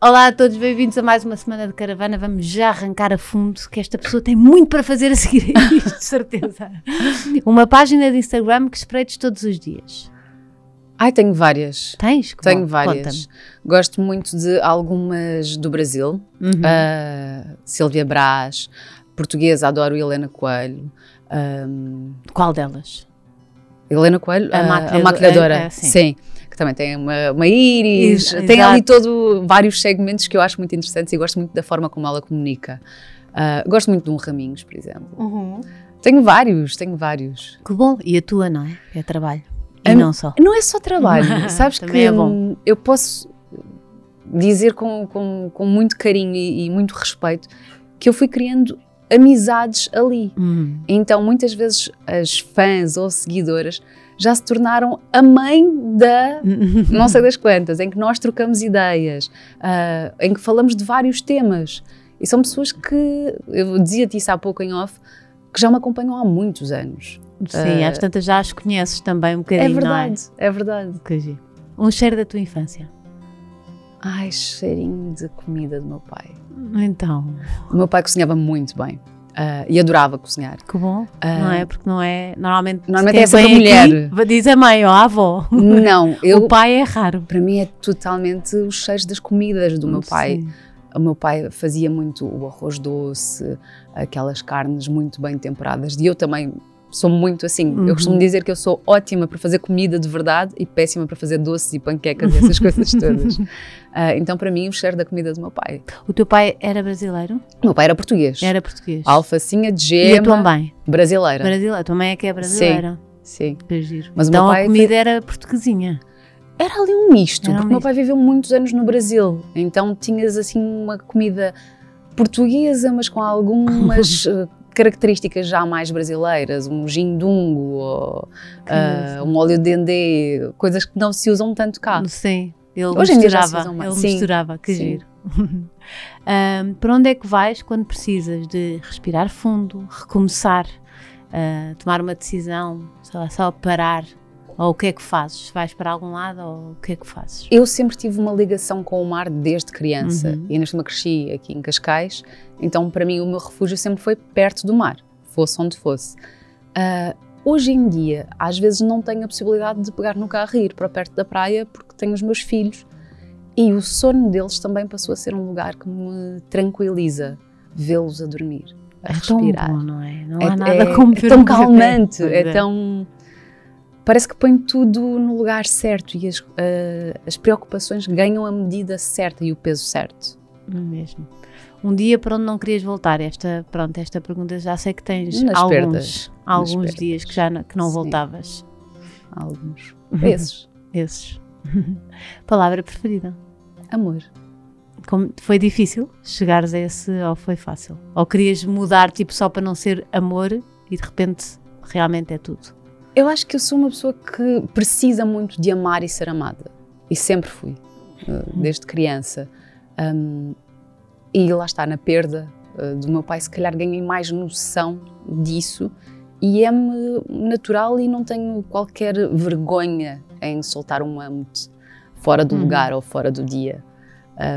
Olá a todos, bem-vindos a mais uma semana de caravana. Vamos já arrancar a fundo, que esta pessoa tem muito para fazer a seguir a isto, de certeza. Uma página de Instagram que espreites todos os dias. Ai, tenho várias. Tens? Tenho várias. Gosto muito de algumas do Brasil. Uhum. Uh, Silvia Brás, portuguesa, adoro Helena Coelho. Ah, Qual delas? Helena Coelho? A, uh, ah, maquilhadora. A maquilhadora. É, é, sim. sim também tem uma, uma íris, tem exato. ali todo, vários segmentos que eu acho muito interessantes e gosto muito da forma como ela comunica. Uh, gosto muito de um Raminhos, por exemplo. Uhum. Tenho vários, tenho vários. Que bom, e a tua, não é? É trabalho. E a não só. Não é só trabalho, sabes que é bom. eu posso dizer com, com, com muito carinho e, e muito respeito que eu fui criando amizades ali. Uhum. Então, muitas vezes, as fãs ou seguidoras já se tornaram a mãe da não sei das quantas, em que nós trocamos ideias, uh, em que falamos de vários temas. E são pessoas que, eu dizia-te isso há pouco em off, que já me acompanham há muitos anos. Sim, uh, às tantas já as conheces também um bocadinho, é, é? verdade, é? é? verdade. um cheiro da tua infância. Ai, cheirinho de comida do meu pai. Então. O meu pai cozinhava muito bem. Uh, e adorava cozinhar. Que bom, uh, não é? Porque não é. Normalmente, normalmente é sempre a mulher. Aqui, diz a mãe ou a avó. Não, eu, o pai é raro. Para mim é totalmente os cheiros das comidas do meu pai. Sim. O meu pai fazia muito o arroz doce, aquelas carnes muito bem temperadas, e eu também sou muito assim. Uhum. Eu costumo dizer que eu sou ótima para fazer comida de verdade e péssima para fazer doces e panquecas e essas coisas todas. Uh, então, para mim, o cheiro da comida do meu pai. O teu pai era brasileiro? O meu pai era português. Era português. Alfacinha de gema. E a tua mãe? Brasileira. Brasileira. A tua mãe é que é brasileira. Sim. Sim. Mas então, a comida foi... era portuguesinha era ali um misto, porque o meu pai viveu muitos anos no Brasil, então tinhas assim uma comida portuguesa, mas com algumas eh, características já mais brasileiras, um gindungo, ou, uh, um óleo de dendê, coisas que não se usam tanto cá. Sim, ele Hoje misturava, ele sim, misturava, que sim. giro. um, para onde é que vais quando precisas de respirar fundo, recomeçar, uh, tomar uma decisão, sei lá, só parar? Ou o que é que fazes? Vais para algum lado ou o que é que fazes? Eu sempre tive uma ligação com o mar desde criança. Uhum. E ainda me cresci aqui em Cascais, então para mim o meu refúgio sempre foi perto do mar, fosse onde fosse. Uh, hoje em dia, às vezes não tenho a possibilidade de pegar no carro e ir para perto da praia porque tenho os meus filhos. E o sono deles também passou a ser um lugar que me tranquiliza, vê-los a dormir, a é respirar. Tão bom, não é? Não é há é, nada é, como é ver é, é tão calmante, é tão parece que põe tudo no lugar certo e as, uh, as preocupações ganham a medida certa e o peso certo. É mesmo. Um dia para onde não querias voltar? Esta, pronto, esta pergunta já sei que tens Nas alguns, perdas. alguns Nas dias perdas. que já não, que não Sim. voltavas. Alguns. Uhum. Esses. Esses. Palavra preferida? Amor. Como, foi difícil chegares a esse ou foi fácil? Ou querias mudar tipo só para não ser amor e de repente realmente é tudo? Eu acho que eu sou uma pessoa que precisa muito de amar e ser amada. E sempre fui, eh, uhum. desde criança. Um, e lá está, na perda eh, do meu pai, se calhar ganhei mais noção disso e é-me natural e não tenho qualquer vergonha em soltar um amo fora do uhum. lugar ou fora do dia.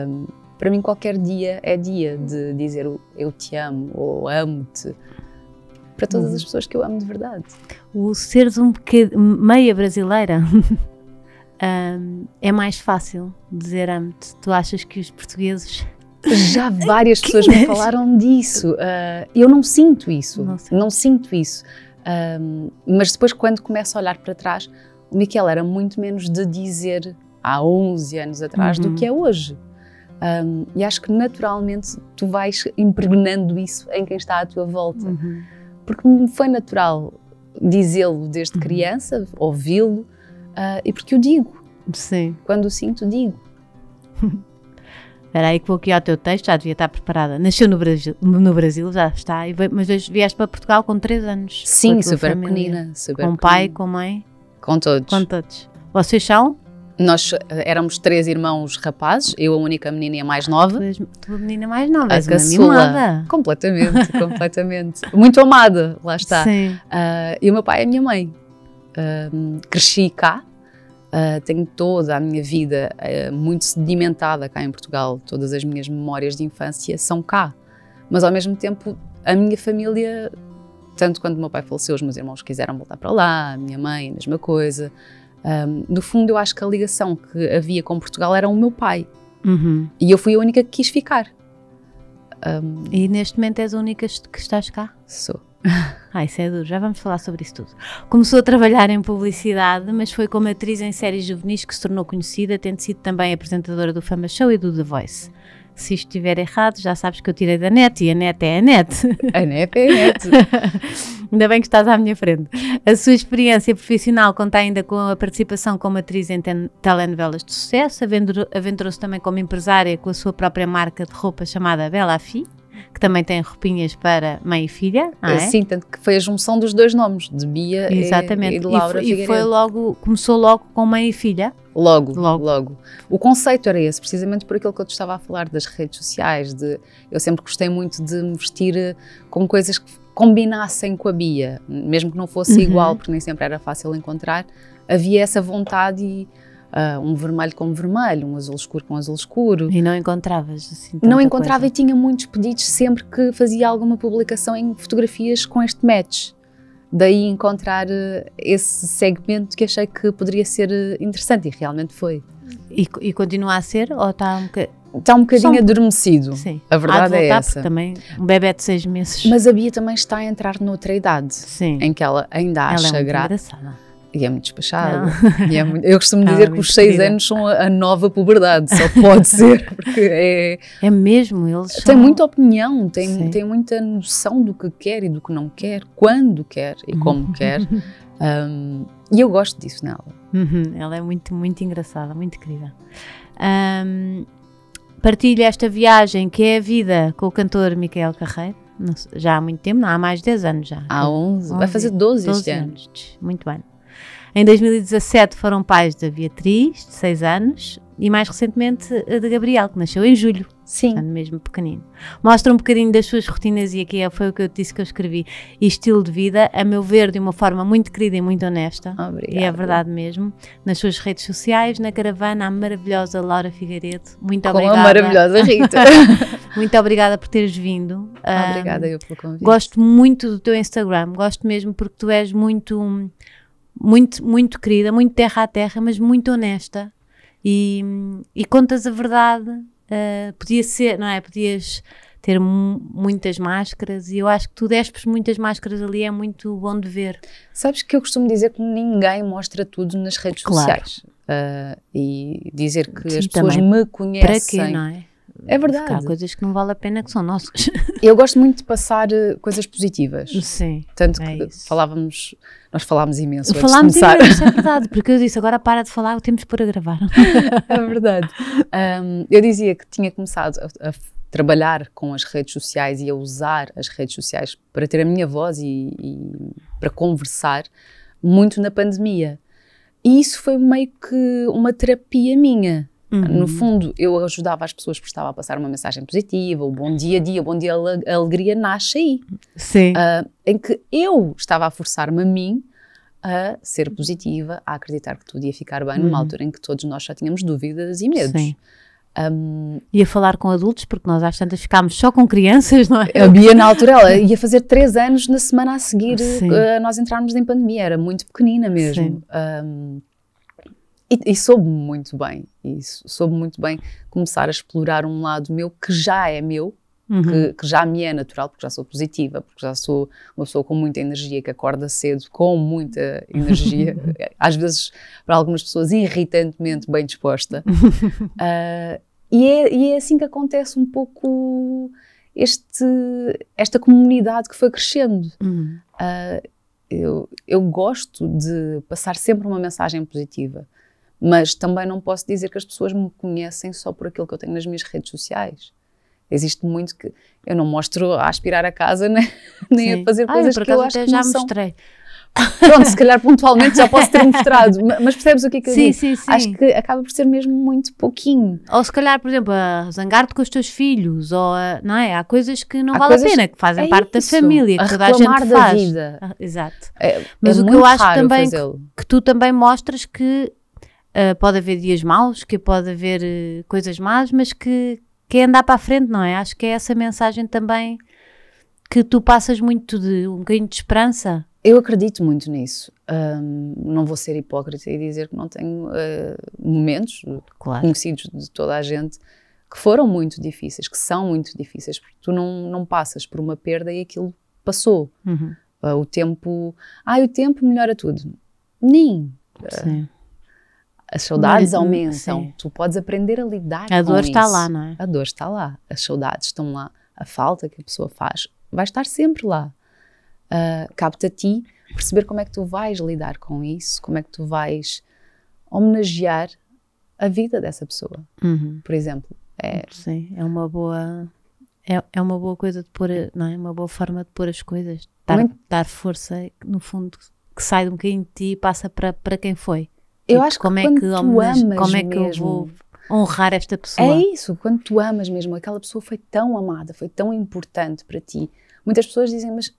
Um, para mim, qualquer dia é dia de dizer eu te amo ou amo-te para todas uhum. as pessoas que eu amo de verdade. O seres um bocad... meia brasileira um, é mais fácil dizer amo-te. Tu achas que os portugueses já várias pessoas me é? falaram disso. Uh, eu não sinto isso. Não, não sinto isso. Uh, mas depois, quando começo a olhar para trás, o Miquel era muito menos de dizer há 11 anos atrás uhum. do que é hoje. Um, e acho que naturalmente tu vais impregnando isso em quem está à tua volta. Uhum porque me foi natural dizê-lo desde uhum. criança, ouvi-lo, uh, e porque o digo. Sim. Quando o sinto, digo. Espera aí que vou aqui ao teu texto, já devia estar preparada. Nasceu no Brasil, no Brasil já está, mas vieste para Portugal com 3 anos. Sim, super feminina com pequenina. pai, com mãe? Com todos. Com todos. Vocês são? Nós eh, éramos três irmãos rapazes, eu a única menina e a mais nova. Tu a menina mais nova, a és Completamente, completamente. Muito amada, lá está. Sim. Uh, e o meu pai e a minha mãe. Uh, cresci cá, Uh, tenho toda a minha vida uh, muito sedimentada cá em Portugal. Todas as minhas memórias de infância são cá. Mas ao mesmo tempo, a minha família, tanto quando o meu pai faleceu, os meus irmãos quiseram voltar para lá, a minha mãe, a mesma coisa. Um, no fundo, eu acho que a ligação que havia com Portugal era o meu pai. Uhum. E eu fui a única que quis ficar. Um, e neste momento és a única que estás cá? Sou. Ah, isso é duro, já vamos falar sobre isso tudo. Começou a trabalhar em publicidade, mas foi como atriz em séries juvenis que se tornou conhecida, tendo sido também apresentadora do Fama Show e do The Voice se isto estiver errado, já sabes que eu tirei da net e a net é a net. A net é a net. ainda bem que estás à minha frente. A sua experiência profissional conta ainda com a participação como atriz em telenovelas de sucesso, aventurou-se também como empresária com a sua própria marca de roupa chamada Bela Fi que também tem roupinhas para mãe e filha. É? Sim, tanto que foi a junção dos dois nomes, de Bia Exatamente. E, e de Laura. E, foi, e foi logo, começou logo com mãe e filha. Logo, logo, logo, O conceito era esse, precisamente por aquilo que eu te estava a falar das redes sociais, de eu sempre gostei muito de me vestir eh, com coisas que combinassem com a Bia, mesmo que não fosse uhum. igual, porque nem sempre era fácil encontrar, havia essa vontade e uh, um vermelho com vermelho, um azul escuro com azul escuro. E não encontravas assim? Não encontrava coisa. e tinha muitos pedidos sempre que fazia alguma publicação em fotografias com este match. Daí encontrar eh, esse segmento que achei que poderia ser eh, interessante e realmente foi. E, e continua a ser ou está um bocadinho está um bocadinho um... adormecido. Sim. A verdade é essa. também um bebê de seis meses. Mas a Bia também está a entrar noutra idade. Sim. Em que ela ainda ela é acha é graça. E é muito despachado. É muito, eu costumo é dizer que os seis querida. anos são a, nova puberdade, só pode ser, porque é. É mesmo, eles. São... Tem muita opinião, tem, tem muita noção do que quer e do que não quer, quando quer e como uhum. quer. Um, e eu gosto disso nela. Uhum. Ela é muito, muito engraçada, muito querida. Um, partilha esta viagem que é a vida com o cantor Miquel Carreiro. já há muito tempo, não, há mais de 10 anos já. Há 11, 11 vai fazer 12, 12 este ano. Anos. Muito bem. Em 2017 foram pais da Beatriz, de 6 anos, e mais recentemente da Gabriel, que nasceu em julho. Sim. Portanto, mesmo pequenino. Mostra um bocadinho das suas rotinas, e aqui é, foi o que eu disse que eu escrevi, e estilo de vida, a meu ver, de uma forma muito querida e muito honesta. Obrigada. E é verdade mesmo. Nas suas redes sociais, na caravana, a maravilhosa Laura Figueiredo. Muito Com obrigada. Com a maravilhosa Rita. muito obrigada por teres vindo. Obrigada um, eu pelo convite. Gosto muito do teu Instagram, gosto mesmo porque tu és muito hum, muito, muito querida, muito terra a terra, mas muito honesta. E, e contas a verdade. Uh, podia ser, não é? Podias ter muitas máscaras e eu acho que tu despes muitas máscaras ali, é muito bom de ver. Sabes que eu costumo dizer que ninguém mostra tudo nas redes claro. sociais. Uh, e dizer que Sim, as pessoas me conhecem. Para quê, não é? É verdade. há coisas que não vale a pena que são nossas. Eu gosto muito de passar eh, coisas positivas. Sim. Tanto é que isso. falávamos, nós falámos imenso. Falámos imenso, é verdade, porque eu disse agora para de falar, temos por a gravar. é verdade. Um, eu dizia que tinha começado a, a, trabalhar com as redes sociais e a usar as redes sociais para ter a minha voz e, e para conversar muito na pandemia. E isso foi meio que uma terapia minha Uhum. No fundo, eu ajudava as pessoas porque estava a passar uma mensagem positiva, o bom dia a dia, o bom dia a alegria nasce aí. Sim. Uh, em que eu estava a forçar-me a mim a ser positiva, a acreditar que tudo ia ficar bem, uhum. numa altura em que todos nós só tínhamos dúvidas e medos. Sim. Um, ia falar com adultos, porque nós às tantas ficámos só com crianças, não é? A Bia, na altura, ela ia fazer três anos na semana a seguir a uh, nós entrarmos em pandemia, era muito pequenina mesmo. Um, e, e soube muito bem, e soube muito bem começar a explorar um lado meu que já é meu, uhum. que, que, já me é natural, porque já sou positiva, porque já sou uma pessoa com muita energia, que acorda cedo com muita energia, eh, às vezes para algumas pessoas irritantemente bem disposta. Uh, e, é, e é assim que acontece um pouco este, esta comunidade que foi crescendo. Uhum. Uh, eu, eu gosto de passar sempre uma mensagem positiva. Mas também não posso dizer que as pessoas me conhecem só por aquilo que eu tenho nas minhas redes sociais. Existe muito que eu não mostro a aspirar a casa né? nem Sim. a fazer ah, coisas ah, eu, que eu acho que já mostrei. Pronto, se calhar pontualmente já posso ter mostrado, mas percebes o que é que eu digo? Sim, sim. Acho que acaba por ser mesmo muito pouquinho. Ou se calhar, por exemplo, a zangar-te com os teus filhos, ou a, não é? Há coisas que não Há vale a pena, que fazem é parte isso, da família, que toda a gente da faz. Vida. Ah, exato. É, mas é o que eu acho também que, que, tu também mostras que Uh, pode haver dias maus, que pode haver uh, coisas más, mas que, que é andar para a frente, não é? Acho que é essa mensagem também que tu passas muito de um bocadinho de esperança. Eu acredito muito nisso. Um, não vou ser hipócrita e dizer que não tenho uh, momentos claro. conhecidos de toda a gente que foram muito difíceis, que são muito difíceis, porque tu não, não passas por uma perda e aquilo passou. Uhum. Ah, o tempo. Ai, o tempo melhora tudo. Nem. Sim. As saudades é? aumentam. Sim. Tu podes aprender a lidar a com isso. A dor está lá, não é? A dor está lá. As saudades estão lá. A falta que a pessoa faz vai estar sempre lá. Uh, cabe-te a ti perceber como é que tu vais lidar com isso, como é que tu vais homenagear a vida dessa pessoa, uhum. por exemplo. É... Sim, é uma boa é, é uma boa coisa de pôr, não é? Uma boa forma de pôr as coisas, dar, dar força, no fundo, que sai de um bocadinho de ti e passa para, para quem foi. Eu tipo, acho como é que é que amas, amas como é que mesmo, eu vou honrar esta pessoa? É isso, quando tu amas mesmo, aquela pessoa foi tão amada, foi tão importante para ti. Muitas pessoas dizem, mas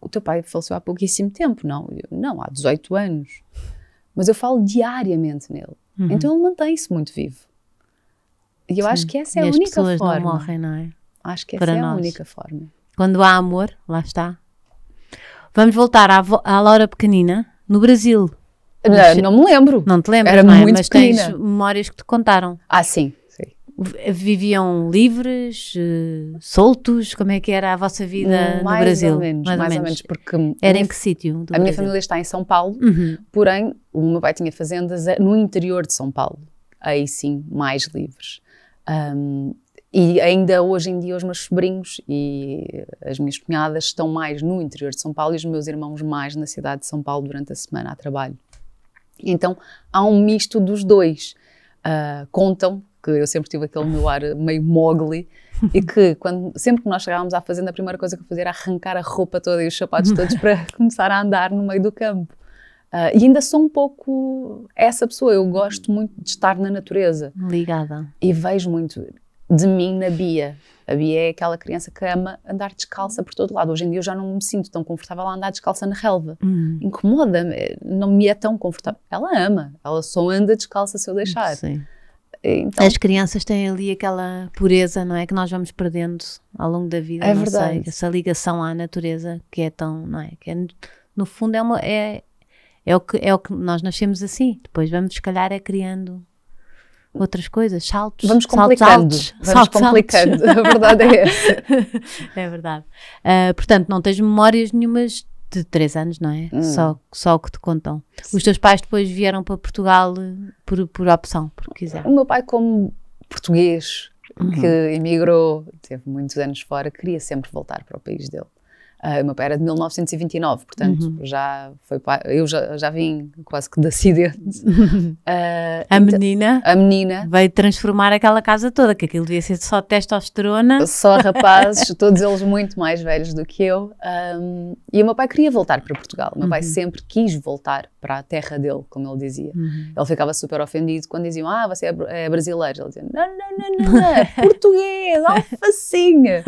o teu pai faleceu há pouquíssimo tempo, não? Eu, não, há 18 anos. Mas eu falo diariamente nele. Uhum. Então ele mantém-se muito vivo. E eu Sim. acho que essa é e a única forma. As pessoas não morrem, não é? Acho que essa para é nós. a única forma. Quando há amor, lá está. Vamos voltar à, à Laura pequenina, no Brasil. Não, não me lembro. Não te lembras, Era não é? muito mas pequena. tens memórias que te contaram. Ah, sim. Viviam livres, uh, soltos? Como é que era a vossa vida no Brasil? Ou menos, mais, mais ou, menos. ou, menos. porque era em que sítio? A Brasil? minha família está em São Paulo, uhum. porém o meu pai tinha fazendas eh, no interior de São Paulo, aí sim mais livres. Um, e ainda hoje em dia os meus sobrinhos e as minhas cunhadas estão mais no interior de São Paulo e os meus irmãos mais na cidade de São Paulo durante a semana a trabalho. Então há um misto dos dois. Uh, contam que eu sempre tive aquele meu ar meio mogli e que quando, sempre que nós chegávamos à fazenda a primeira coisa que eu fazia era arrancar a roupa toda e os sapatos todos para começar a andar no meio do campo. Uh, e ainda sou um pouco essa pessoa, eu gosto muito de estar na natureza. Ligada. E vejo muito de mim na Bia, a Bia é aquela criança que ama andar descalça por todo lado. Hoje em dia eu já não me sinto tão confortável a andar descalça na relva. Hum. Incomoda-me, eh, não me é tão confortável. Ela ama, ela só anda descalça se eu deixar. Sim. Então, As crianças têm ali aquela pureza, não é? Que nós vamos perdendo ao longo da vida. É verdade. Sei, essa ligação à natureza que é tão, não é? Que é, no fundo é uma. É, é o, que, é o que nós nascemos assim, depois vamos, se calhar, é criando outras coisas, saltos. Vamos complicando. Saltos vamos saltos complicando. A verdade é essa. é verdade. Uh, portanto, não tens memórias nenhumas de três anos, não é? Hum. Só, só o que te contam. Sim. Os teus pais depois vieram para Portugal eh, por, por opção, porque quiseram. O meu pai, como português, uhum. que emigrou, teve muitos anos fora, queria sempre voltar para o país dele. Uh, meu pai era de 1929, portanto, uhum. já foi eu já, já vim quase que de acidente. Uh, a então, menina? A menina. Veio transformar aquela casa toda, que aquilo devia ser só testosterona. Só rapazes, todos eles muito mais velhos do que eu. Um, e o meu pai queria voltar para Portugal. O meu uhum. pai sempre quis voltar para a terra dele, como ele dizia. Uhum. Ele ficava super ofendido quando diziam, ah, você é, é brasileiro. Ele dizia, não, não, não, não, é português, alfacinha,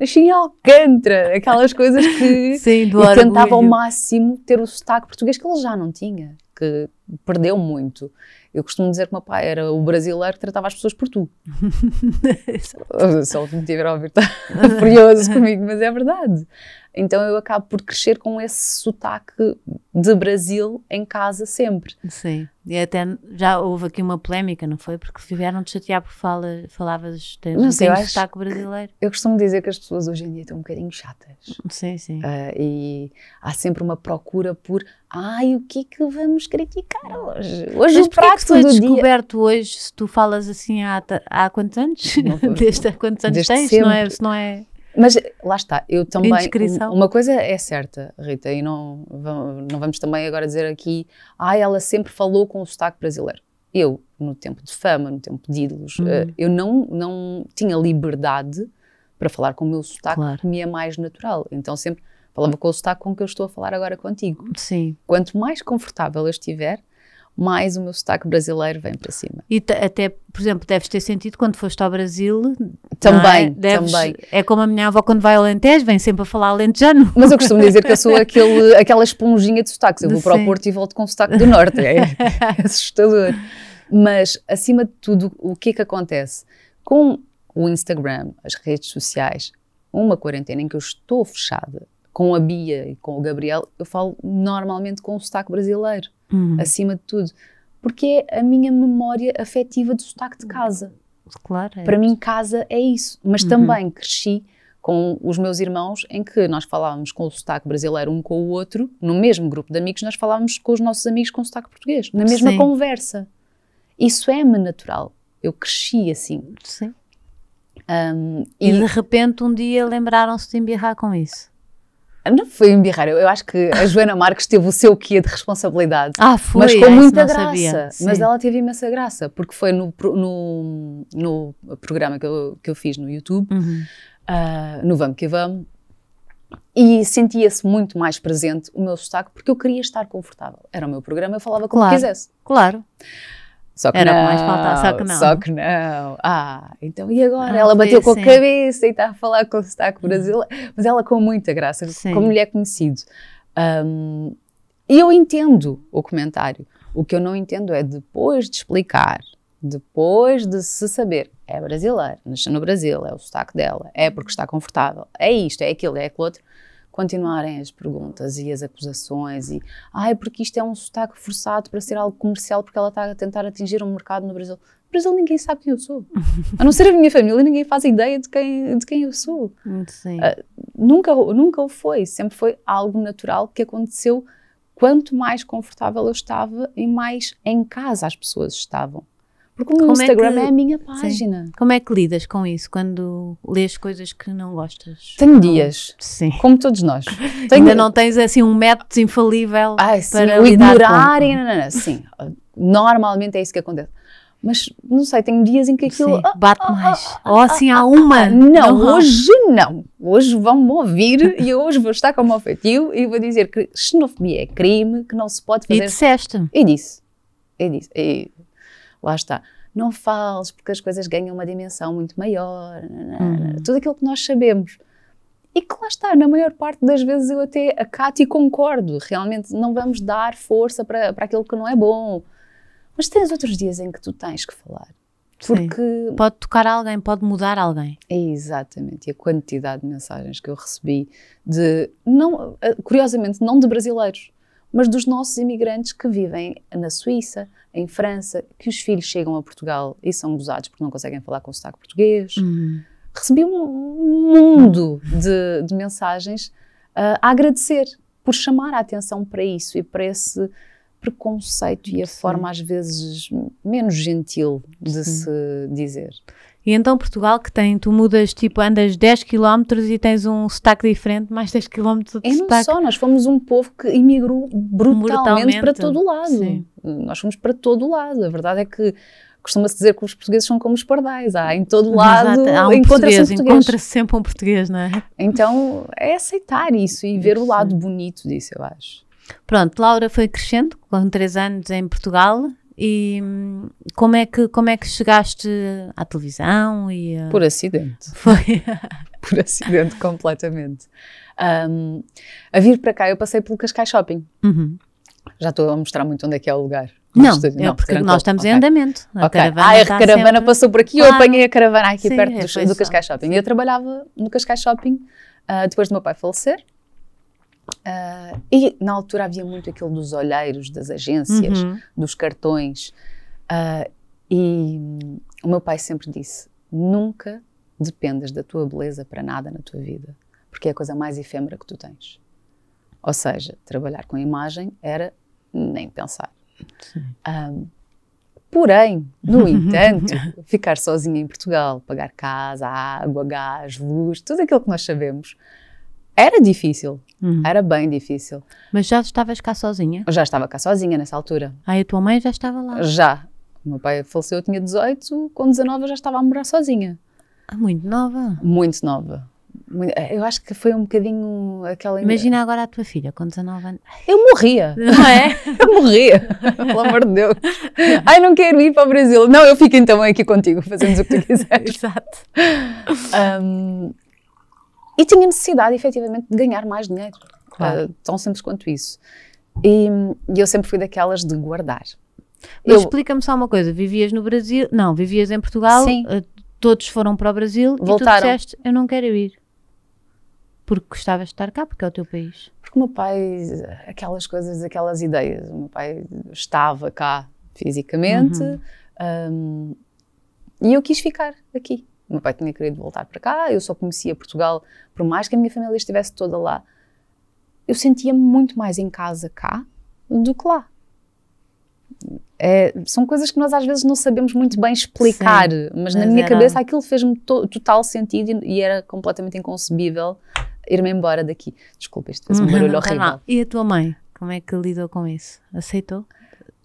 nasci em Alcântara, aquelas coisas coisas que Sim, do e tentava ao máximo ter o sotaque português que ele já não tinha, que perdeu muito. Eu costumo dizer que o meu pai era o brasileiro que tratava as pessoas por tu. se o me tiver a ouvir está furioso comigo, mas é verdade. Então eu acabo por crescer com esse sotaque de Brasil em casa sempre. Sim. E até já houve aqui uma polémica, não foi? Porque vieram te chatear porque fala, falavas tem, não sei, sotaque brasileiro. Eu costumo dizer que as pessoas hoje em dia estão um bocadinho chatas. Sim, sim. Uh, e há sempre uma procura por ai, o que é que vamos criticar hoje? Hoje Mas o prato é que tu do dia... descoberto hoje se tu falas assim há, há quantos anos? Desde há quantos anos Desde tens? Sempre. Não é, se não é... Mas lá está, eu também. Uma coisa é certa, Rita, e não, não vamos também agora dizer aqui, ah, ela sempre falou com o sotaque brasileiro. Eu, no tempo de fama, no tempo de ídolos, uhum. Eh, eu não, não tinha liberdade para falar com o meu sotaque claro. que me é mais natural. Então sempre falava com o sotaque com que eu estou a falar agora contigo. Sim. Quanto mais confortável eu estiver, mais o meu sotaque brasileiro vem para cima. E até, por exemplo, deves ter sentido quando foste ao Brasil. Também, é? Deves, também. É como a minha avó quando vai ao Alentejo, vem sempre a falar alentejano. Mas eu costumo dizer que eu sou aquele, aquela esponjinha de sotaques. Eu vou para o Porto e volto com o sotaque do Norte. É, é assustador. Mas, acima de tudo, o que é que acontece? Com o Instagram, as redes sociais, uma quarentena em que eu estou fechada com a Bia e com o Gabriel, eu falo normalmente com o sotaque brasileiro uhum. acima de tudo. Porque é a minha memória afetiva do sotaque de casa. Claro. É. Para mim, casa é isso. Mas uhum. também cresci com os meus irmãos, em que nós falávamos com o sotaque brasileiro um com o outro, no mesmo grupo de amigos, nós falávamos com os nossos amigos com o sotaque português, na mesma Sim. conversa. Isso é-me natural. Eu cresci assim. Sim. Um, e, e, de repente um dia lembraram-se de embirrar com isso. Não foi embirrar, eu, eu acho que a Joana Marques teve o seu quê de responsabilidade. Ah, foi. Mas com é muita graça. Sabia. Mas ela teve imensa graça, porque foi no, no, no programa que eu, que eu fiz no YouTube, uhum. uh, no Vamos Que Vamos, e sentia-se muito mais presente o meu sotaque, porque eu queria estar confortável. Era o meu programa, eu falava como claro, quisesse. Claro. Só que Era não, mais faltar, só que não. Só que não. Ah, então e agora? Ah, ela bateu com a assim. cabeça e está a falar com o sotaque hum. brasileiro. Mas ela com muita graça, sim. como lhe é conhecido. Um, e eu entendo o comentário. O que eu não entendo é depois de explicar, depois de se saber, é brasileira, nasceu no Brasil, é o sotaque dela, é porque está confortável, é isto, é aquilo, é aquilo outro continuarem as perguntas e as acusações e ai, ah, é porque isto é um sotaque forçado para ser algo comercial porque ela está a tentar atingir um mercado no Brasil. No Brasil ninguém sabe quem eu sou. A não ser a minha família, ninguém faz ideia de quem, de quem eu sou. Uh, nunca, nunca o foi, sempre foi algo natural que aconteceu quanto mais confortável eu estava e mais em casa as pessoas estavam. Porque o meu é Instagram é, que, é, a minha página. Sim. Como é que lidas com isso quando lês coisas que não gostas? Tenho não. dias. Sim. Como todos nós. Tenho... Ainda não tens assim um método infalível Ai, ah, sim, para ignorar com... e não, não, não. Sim, normalmente é isso que acontece. Mas não sei, tenho dias em que aquilo. Sim, ah, bate ah, mais. Ah, Ou assim ah, há uma. não, hoje não. Hoje vão-me ouvir e hoje vou estar como afetivo e vou dizer que xenofobia é crime, que não se pode fazer. E disseste. E disse. E disse. E lá está, não fales porque as coisas ganham uma dimensão muito maior, né, né, né, uhum. tudo aquilo que nós sabemos. E que lá está, na maior parte das vezes eu até acato e concordo, realmente não vamos dar força para, para aquilo que não é bom. Mas tens outros dias em que tu tens que falar. Porque. Sim. Pode tocar alguém, pode mudar alguém. É exatamente. E a quantidade de mensagens que eu recebi de. Não, eh, curiosamente, não de brasileiros, mas dos nossos imigrantes que vivem na Suíça, em França, que os filhos chegam a Portugal e são gozados porque não conseguem falar com o sotaque português. Uhum. Recebi um mundo de, de mensagens uh, a agradecer por chamar a atenção para isso e para esse preconceito e a Sim. forma às vezes menos gentil de Sim. se dizer. E então Portugal que tem, tu mudas, tipo, andas 10 km e tens um sotaque diferente, mais 10 km de é sotaque. É só, nós fomos um povo que imigrou brutalmente, brutalmente. para todo o lado. Sim. Nós fomos para todo o lado. A verdade é que costuma-se dizer que os portugueses são como os pardais, há em todo lado, um encontra-se um encontra -se sempre um português, não é? Então é aceitar isso e ver o lado bonito disso, eu acho. Pronto, Laura foi crescendo com 3 anos em Portugal, e como é que, como é que chegaste à televisão? E, eh, Por acidente. Foi. Por acidente, completamente. Um, a vir para cá, eu passei pelo Cascais Shopping. Uhum. Já estou a mostrar muito onde é que é o lugar. Não, não, é porque nós estamos okay. em andamento. A okay. caravana, ah, a caravana sempre... passou por aqui, claro. eu apanhei a caravana aqui Sim, perto é, do, do Cascais Shopping. Sim. Eu trabalhava no Cascais Shopping uh, depois do meu pai falecer. Uh, e na altura havia muito aquilo dos olheiros, das agências, uhum. dos cartões. Uh, e um, o meu pai sempre disse: nunca dependas da tua beleza para nada na tua vida, porque é a coisa mais efêmera que tu tens. Ou seja, trabalhar com imagem era nem pensar. Um, ah, porém, no entanto, ficar sozinha em Portugal, pagar casa, água, gás, luz, tudo aquilo que nós sabemos, era difícil. Uhum. Era bem difícil. Mas já estavas cá sozinha? já estava cá sozinha nessa altura. Ah, e a tua mãe já estava lá? Já. O meu pai faleceu, eu tinha 18, com 19 eu já estava a morar sozinha. Ah, muito nova? Muito nova. Eh, eu acho que foi um bocadinho aquela. Imagina agora a tua filha com 19 anos. Eu morria. Não é? Eu morria. Pelo amor de Deus. Ai, não quero ir para o Brasil. Não, eu fico então aqui contigo, fazemos o que tu quiseres. Exato. Um, e tinha necessidade, efetivamente, de ganhar mais dinheiro. Claro. Uh, tão simples quanto isso. E, e eu sempre fui daquelas de guardar. explica-me só uma coisa: vivias no Brasil? Não, vivias em Portugal? Sim. Uh, todos foram para o Brasil Voltaram. e tu disseste: Eu não quero ir. Porque gostavas de estar cá, porque é o teu país. Porque o meu pai, aquelas coisas, aquelas ideias. O meu pai estava cá fisicamente uhum. um, e eu quis ficar aqui. O meu pai tinha querido voltar para cá, eu só conhecia Portugal, por mais que a minha família estivesse toda lá. Eu sentia-me muito mais em casa cá do que lá. É, são coisas que nós às vezes não sabemos muito bem explicar, Sim, mas, mas, na minha era... É cabeça aquilo fez-me total sentido e, e, era completamente inconcebível ir-me embora daqui. Desculpa, isto fez um uhum. barulho não, tá horrível. Não. E a tua mãe, como é que lidou com isso? Aceitou?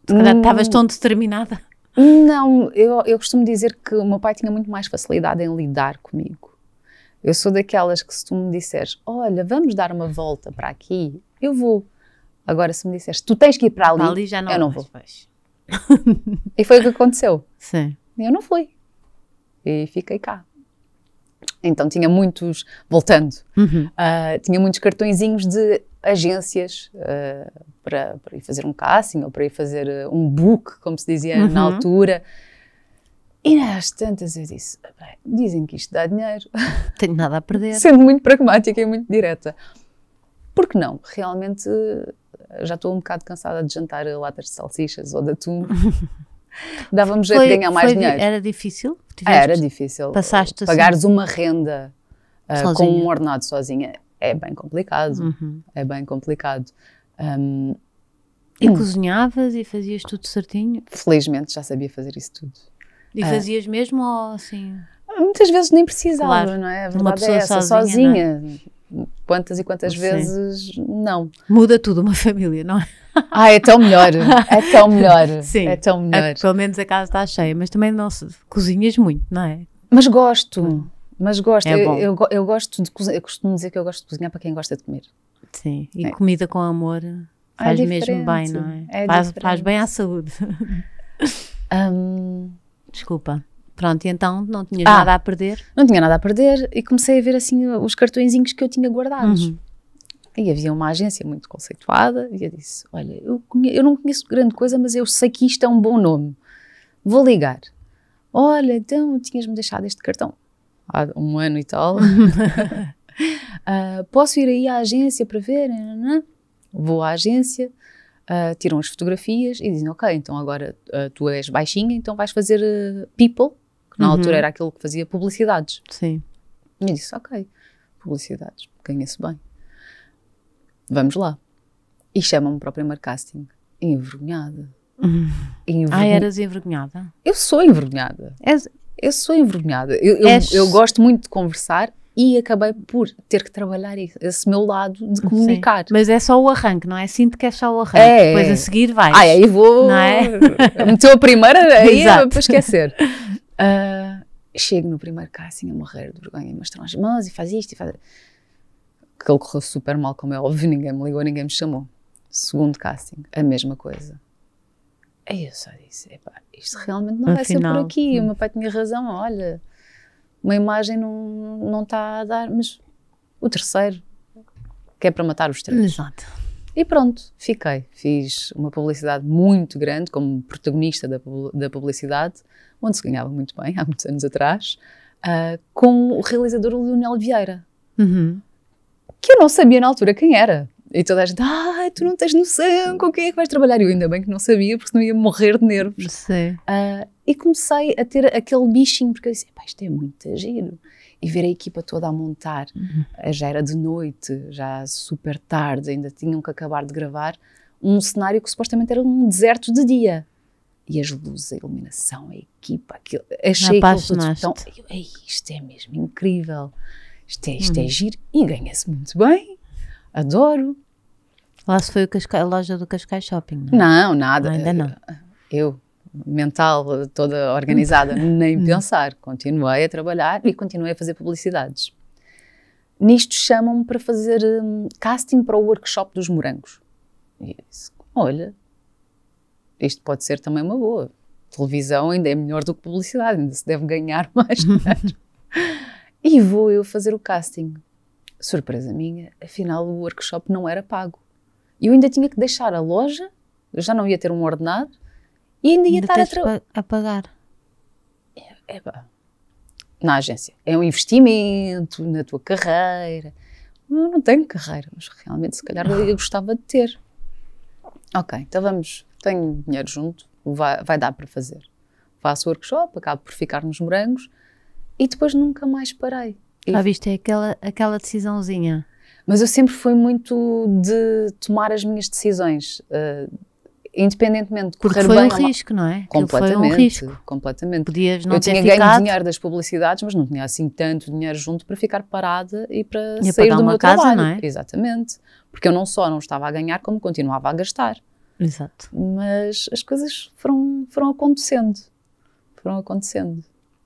Se hum. calhar estavas hum... tão determinada. Não, eu, eu costumo dizer que o meu pai tinha muito mais facilidade em lidar comigo. Eu sou daquelas que se tu me disseres, olha, vamos dar uma volta para aqui, eu vou. Agora, se me disseres, tu tens que ir para ali, para ali não eu não vou. e foi o que aconteceu. Sim. Eu não fui. E fiquei cá. Então tinha muitos, voltando, uhum. uh, tinha muitos cartõezinhos de agências uh, para, para ir fazer um casting ou para ir fazer ah, um book, como se dizia uhum. na altura. E às tantas eu disse, dizem que isto dá dinheiro. Tenho nada a perder. Sendo muito pragmática e muito direta. Porque não? Realmente já estou um bocado cansada de jantar latas de salsichas ou de atum. Dávamos jeito de ganhar mais foi, dinheiro. Era difícil? Tiveste, era difícil. Passaste assim? Pagares uma renda uh, com um ordenado sozinha é bem complicado. Uhum. É bem complicado. Um, e hum. cozinhavas e fazias tudo certinho? Felizmente já sabia fazer isso tudo. E uh, fazias mesmo ou assim? Ah, muitas vezes nem precisava, claro. não é? A verdade é essa, sozinha. É? sozinha. Quantas e quantas Sim. vezes não. Muda tudo uma família, não é? Ah, é tão melhor. É tão melhor. Sim. É tão é, melhor. É, pelo menos a casa está cheia, mas também não se, cozinhas muito, não é? Mas gosto. Hum. Mas gosto. É eu, eu, eu, gosto de cozinhar. Eu costumo dizer que eu gosto de cozinhar para quem gosta de comer. Sim. E é. comida com amor ah, é faz é mesmo bem, não é? é? Faz, faz, bem à saúde. Hum. Desculpa. Pronto, e então não tinha ah, nada a perder? Não tinha nada a perder e comecei a ver assim os cartõezinhos que eu tinha guardados. Uhum. E havia uma agência muito conceituada e eu disse: Olha, eu, conheço, eu, não conheço grande coisa, mas eu sei que isto é um bom nome. Vou ligar. Olha, então tinhas-me deixado este cartão há um ano e tal. uh, posso ir aí à agência para ver? Vou à agência, uh, tiram as fotografias e dizem: Ok, então agora uh, tu és baixinha, então vais fazer People, que na uhum. altura era aquilo que fazia publicidades. Sim. E eu disse: Ok, publicidades, conheço bem vamos lá. E chamam-me para o primeiro casting. Envergonhada. Envergon... Ah, eras envergonhada? Eu sou envergonhada. És... Eu sou envergonhada. Eu, eu, És... eu, gosto muito de conversar e acabei por ter que trabalhar esse meu lado de comunicar. Sim. Mas é só o arranque, não é? Sinto assim que é só o arranque. É. Depois a seguir vais. Ah, aí vou. Não é? Meteu a primeira, aí é para esquecer. Uh, chego no primeiro casting a morrer de vergonha, mostrar as mãos e faz isto e faz. Isto que ele correu super mal, como é óbvio, ninguém me ligou, ninguém me chamou. Segundo casting, a mesma coisa. Aí eu só disse, epá, isto realmente não Afinal, vai ser por aqui. Hum. O meu pai tinha razão, olha, uma imagem não, não está a dar, mas o terceiro, que é para matar os três. Exato. E pronto, fiquei. Fiz uma publicidade muito grande, como protagonista da, da publicidade, onde se ganhava muito bem, há muitos anos atrás, uh, com o realizador Leonel Vieira. Uhum que eu não sabia na altura quem era. E toda a gente, ah, tu não tens noção com quem é que vais trabalhar. E eu ainda bem que não sabia, porque senão ia morrer de nervos. Sim. Uh, ah, e comecei a ter aquele bichinho, porque eu disse, pá, isto é muito giro. E ver a equipa toda a montar. Uhum. já era de noite, já super tarde, ainda tinham que acabar de gravar um cenário que supostamente era um deserto de dia. E as luzes, a iluminação, a equipa, aquilo. Achei que tudo tão. Eu, isto é mesmo incrível. Isto é, isto é uhum. giro e ganha-se muito bem. Adoro. Lá se foi a loja do Cascais Shopping, não? É? Não, nada. Ainda não. Eu, mental toda organizada, nem hum. pensar. Continuei a trabalhar e continuei a fazer publicidades. Nisto chamam-me para fazer um, casting para o workshop dos morangos. E eu disse, olha, isto pode ser também uma boa. Televisão ainda é melhor do que publicidade, ainda se deve ganhar mais dinheiro. E vou eu fazer o casting. Surpresa minha, afinal o workshop não era pago. E eu ainda tinha que deixar a loja, já não ia ter um ordenado, e ainda ia ainda estar a, a pagar. É, é, na agência. É um investimento na tua carreira. Eu não tenho carreira, mas realmente se calhar eu gostava de ter. Ok, então vamos, tenho dinheiro junto, vai, vai dar para fazer. Faço workshop, acabo por ficar nos morangos, e depois nunca mais parei. Já ah, viste, é aquela, aquela decisãozinha. Mas eu sempre fui muito de tomar as minhas decisões, uh, independentemente de correr Porque foi bem. um risco, não é? Completamente. Foi um risco. Completamente. Podias não eu tinha ficado... ganho dinheiro das publicidades, mas não tinha assim tanto dinheiro junto para ficar parada e para e sair do meu casa, trabalho. Não é? Exatamente. Porque eu não só não estava a ganhar, como continuava a gastar. Exato. Mas as coisas foram, foram acontecendo. Foram acontecendo.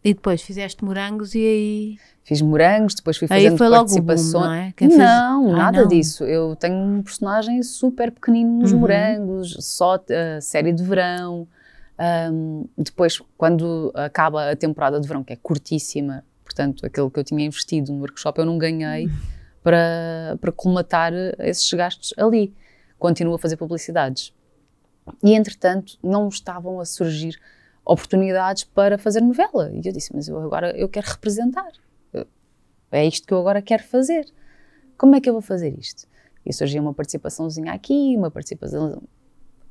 E depois fizeste morangos e aí. Fiz morangos, depois fui fazendo aí foi participações. Logo boom, não, é? Fez... não ah, nada não. disso. Eu tenho um personagem super pequenino nos uhum. morangos, só uh, série de verão. Um, depois, quando acaba a temporada de verão, que é curtíssima, portanto, aquilo que eu tinha investido no workshop eu não ganhei para, para colmatar esses gastos ali. Continuo a fazer publicidades. E, entretanto, não estavam a surgir oportunidades para fazer novela. E eu disse, mas eu agora eu quero representar. é isto que eu agora quero fazer. Como é que eu vou fazer isto? E surgia uma participaçãozinha aqui, uma participação...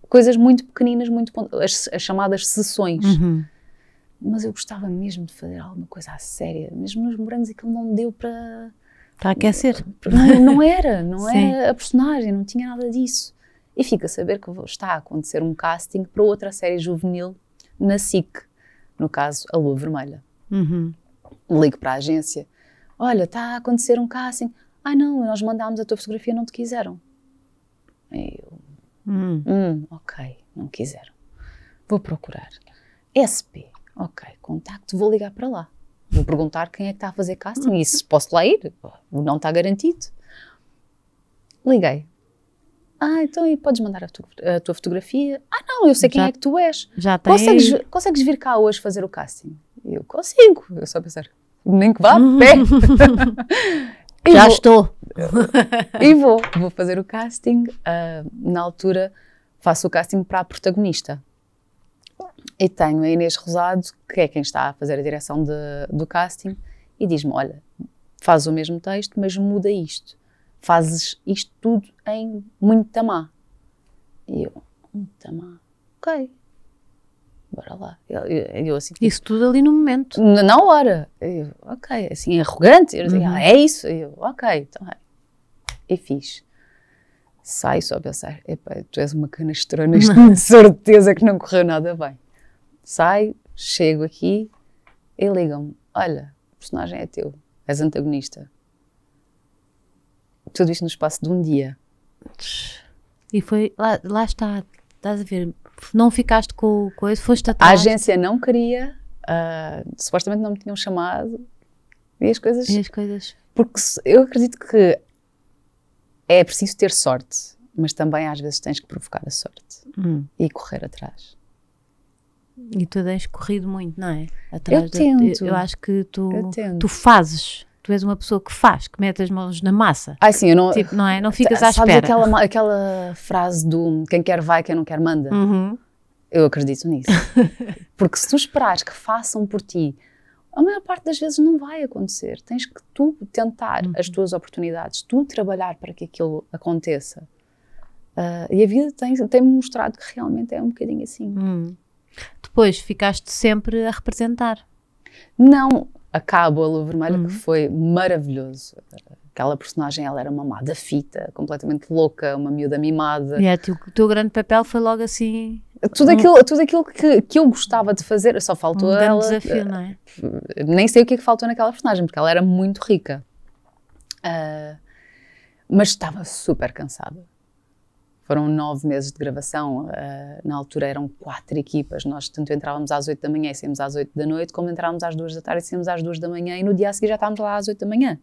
Coisas muito pequeninas, muito as, as chamadas sessões. Uhum. Mas eu gostava mesmo de fazer alguma coisa à séria. Mesmo nos morangos aquilo não deu para... Para aquecer. Não, não era, não é a personagem, não tinha nada disso. E fica a saber que está a acontecer um casting para outra série juvenil na SIC, no caso a Lua Vermelha. Uhum. Ligo para a agência: Olha, está a acontecer um casting. Ah, não, nós mandámos a tua fotografia não te quiseram. Eu, hum. hum, ok, não quiseram. Vou procurar. SP, ok, contacto, vou ligar para lá. Vou perguntar quem é que está a fazer casting e se posso lá ir. Não está garantido. Liguei. Ah, então e podes mandar a, a, tua fotografia? Ah, não, eu sei quem é que tu és. Já tens. Consegues, consegues vir cá hoje fazer o casting? Eu consigo. Eu só pensar, nem que vá pé. já vou, estou. e vou, vou fazer o casting. Uh, na altura, faço o casting para a protagonista. E tenho a Inês Rosado, que é quem está a fazer a direção de, do casting, e diz-me: Olha, faz o mesmo texto, mas muda isto fazes isto tudo em muito má. E eu, muito má. Ok. Bora lá. Eu, eu, eu assim, tipo, isso tudo ali no momento. Na, na hora. Eu, ok. Assim, arrogante. Eu, uhum. ah, é isso. Eu, ok. Então é. E fiz. Sai só a pensar, epá, tu és uma canastrona, isto de certeza que não correu nada bem. Sai, chego aqui e ligam-me, olha, o personagem é teu, és antagonista tudo isto no espaço de um dia. E foi, lá, lá está, estás a ver, não ficaste com o coisa, foste atrás. A agência não queria, uh, supostamente não me tinham chamado, e as coisas... E as coisas... Porque eu acredito que é preciso ter sorte, mas também às vezes tens que provocar a sorte hum. e correr atrás. E tu tens corrido muito, não é? Atrás eu tento. eu, eu acho que tu, tu fazes tu és uma pessoa que faz, que mete as mãos na massa. Ah, sim, eu não. Tipo, não é? Não ficas à espera. Aquela, aquela frase do quem quer vai, quem não quer manda. Uhum. Eu acredito nisso. Porque se tu esperares que façam por ti, a maior parte das vezes não vai acontecer. Tens que tu tentar uhum. as tuas oportunidades, tu trabalhar para que aquilo aconteça. Uh, e a vida tem-me tem mostrado que realmente é um bocadinho assim. Hum. Depois ficaste sempre a representar. Não, acabo a Lua Vermelha, uhum. que foi maravilhoso. Aquela personagem, ela era uma amada fita, completamente louca, uma miúda mimada. E é, o teu grande papel foi logo assim... Tudo aquilo, um, tudo aquilo que, que eu gostava de fazer, só faltou um ela... desafio, eh, não é? Nem sei o que é que faltou naquela personagem, porque ela era muito rica. Uh, mas estava super cansada. Foram nove meses de gravação. Uh, na altura eram quatro equipas. Nós tanto entrávamos às oito da manhã e saímos às oito da noite, como entrávamos às duas da tarde e saímos às duas da manhã. E no dia a seguir já estávamos lá às oito da manhã.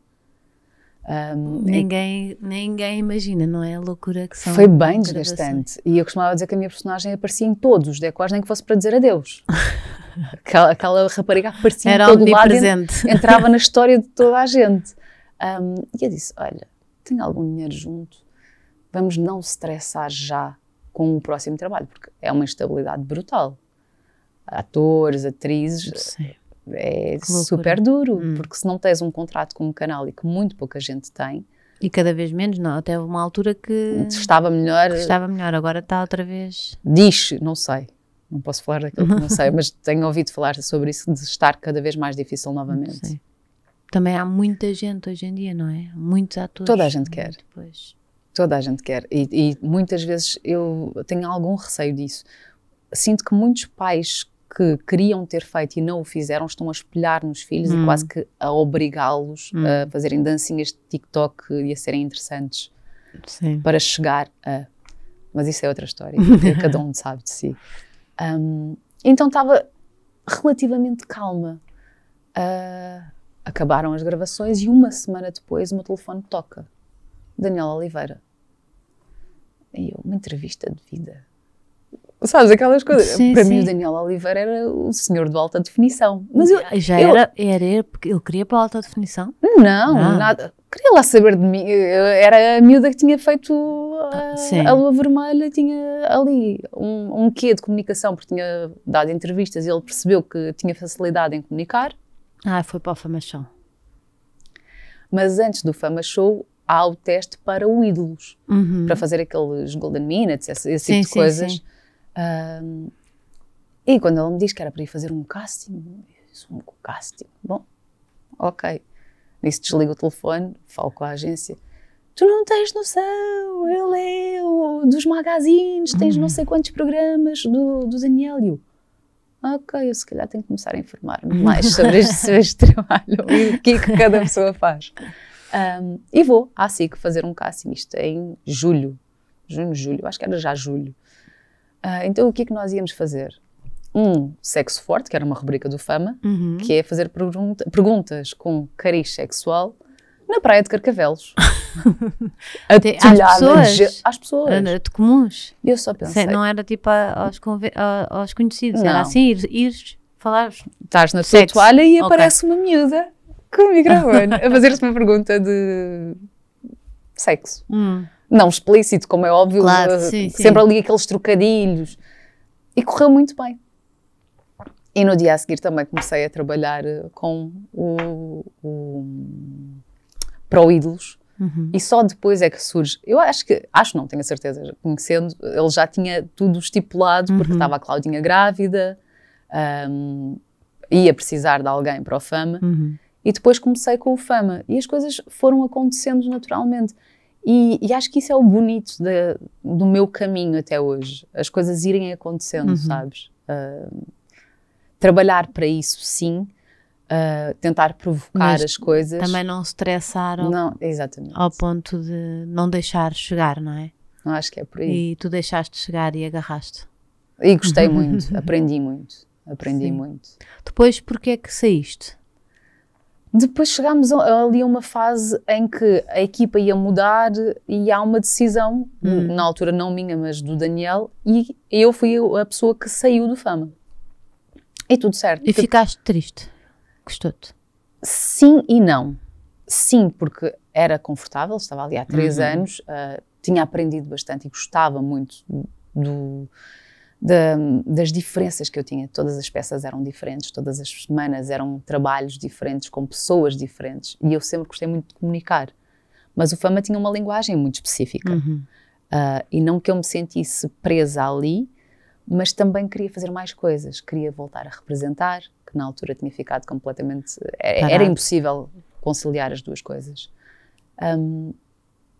Um, ninguém, e... ninguém imagina, não é? A loucura que são. Foi bem desgastante. E eu costumava dizer que a minha personagem aparecia em todos os decors, nem que fosse para dizer adeus. aquela, aquela rapariga aparecia Era em todo o lado e entrava na história de toda a gente. Um, e eu disse: Olha, tenho algum dinheiro junto? vamos não estressar já com o próximo trabalho, porque é uma instabilidade brutal. Atores, atrizes, Sim. é super duro, hum. porque se não tens um contrato com um canal e que muito pouca gente tem. E cada vez menos, não, até uma altura que. Estava melhor. Que estava melhor, agora está outra vez. Diz, não sei, não posso falar daquilo que não sei, mas tenho ouvido falar sobre isso, de estar cada vez mais difícil novamente. Sim. Também há muita gente hoje em dia, não é? Muitos atores. Toda a gente quer. Depois. Toda a gente quer. E, e, muitas vezes eu tenho algum receio disso. Sinto que muitos pais que queriam ter feito e não o fizeram estão a espelhar nos filhos hum. e quase que a obrigá-los hum. a fazerem dancinhas de TikTok e a serem interessantes Sim. para chegar a. Mas isso é outra história, cada um sabe de si. Um, então estava relativamente calma. Uh, acabaram as gravações e uma semana depois o meu telefone toca. Daniel Oliveira. E eu, uma entrevista de vida. Sabes, aquelas coisas. Sim, para sim. mim, o Daniel Oliveira era o senhor do alta definição. Mas eu, Já eu, era, era, porque ele queria para a alta definição? Não, ah. nada. Queria lá saber de mim. Eu era a miúda que tinha feito a, ah, ah, a lua vermelha, tinha ali um, um quê de comunicação, porque tinha dado entrevistas e ele percebeu que tinha facilidade em comunicar. Ah, foi para o Fama Show. Mas antes do Fama Show, há o teste para o ídolos, uhum. para fazer aqueles Golden Minutes, esse, esse tipo sim, tipo de sim, coisas. Sim. Um, e quando ela me diz que era para ir fazer um casting, eu disse, um casting, bom, ok. Nisso desligo o telefone, falo com a agência. Tu não tens noção, eu leio é dos magazines, tens uhum. não sei quantos programas do, do Daniel. E eu, ok, eu se calhar tenho que começar a informar-me mais sobre este, este trabalho e o que, é que cada pessoa faz. Um, e vou à SIC fazer um casting, isto é em julho, junho, julho, acho que era já julho. Uh, então o que é que nós íamos fazer? Um, sexo forte, que era uma rubrica do Fama, uhum. que é fazer pergunta, perguntas com cariz sexual na praia de Carcavelos. às pessoas? às pessoas. De comuns? Eu só pensei. não era tipo aos, aos conhecidos, não. era assim, ir, ir falar. Estás na tua toalha e aparece okay. uma miúda com o microfone a fazer-se uma pergunta de sexo. Hum. Não explícito, como é óbvio, claro, eh, sim, sempre sim. ali aqueles trocadilhos. E correu muito bem. E no dia a seguir também comecei a trabalhar eh, com o, o Pro Ídolos. Uhum. E só depois é que surge. Eu acho que, acho não, tenho a certeza, conhecendo, ele já tinha tudo estipulado, uhum. porque estava a Claudinha grávida, um, ia precisar de alguém para o Fama. Uhum. E depois comecei com o Fama. E as coisas foram acontecendo naturalmente. E, e acho que isso é o bonito de, do meu caminho até hoje. As coisas irem acontecendo, uhum. sabes? Uh, trabalhar para isso, sim. Uh, tentar provocar Mas as coisas. Também não estressar ao, não, exatamente. ao ponto de não deixar chegar, não é? Não acho que é por aí. E tu deixaste chegar e agarraste. E gostei muito, aprendi muito, aprendi Sim. muito. Depois, porquê é que saíste? Depois chegámos ali a uma fase em que a equipa ia mudar e há uma decisão, hum. na altura não minha, mas do Daniel, e eu fui a pessoa que saiu do Fama. E tudo certo. E ficaste triste? Gostou-te? Sim e não. Sim, porque era confortável, estava ali há três uhum. anos, uh, tinha aprendido bastante e gostava muito do, de, das diferenças que eu tinha. Todas as peças eram diferentes, todas as semanas eram trabalhos diferentes, com pessoas diferentes. E eu sempre gostei muito de comunicar. Mas o Fama tinha uma linguagem muito específica. Uhum. Uh, e não que eu me sentisse presa ali, mas também queria fazer mais coisas. Queria voltar a representar, que na altura tinha ficado completamente. É, era, era impossível conciliar as duas coisas. Um,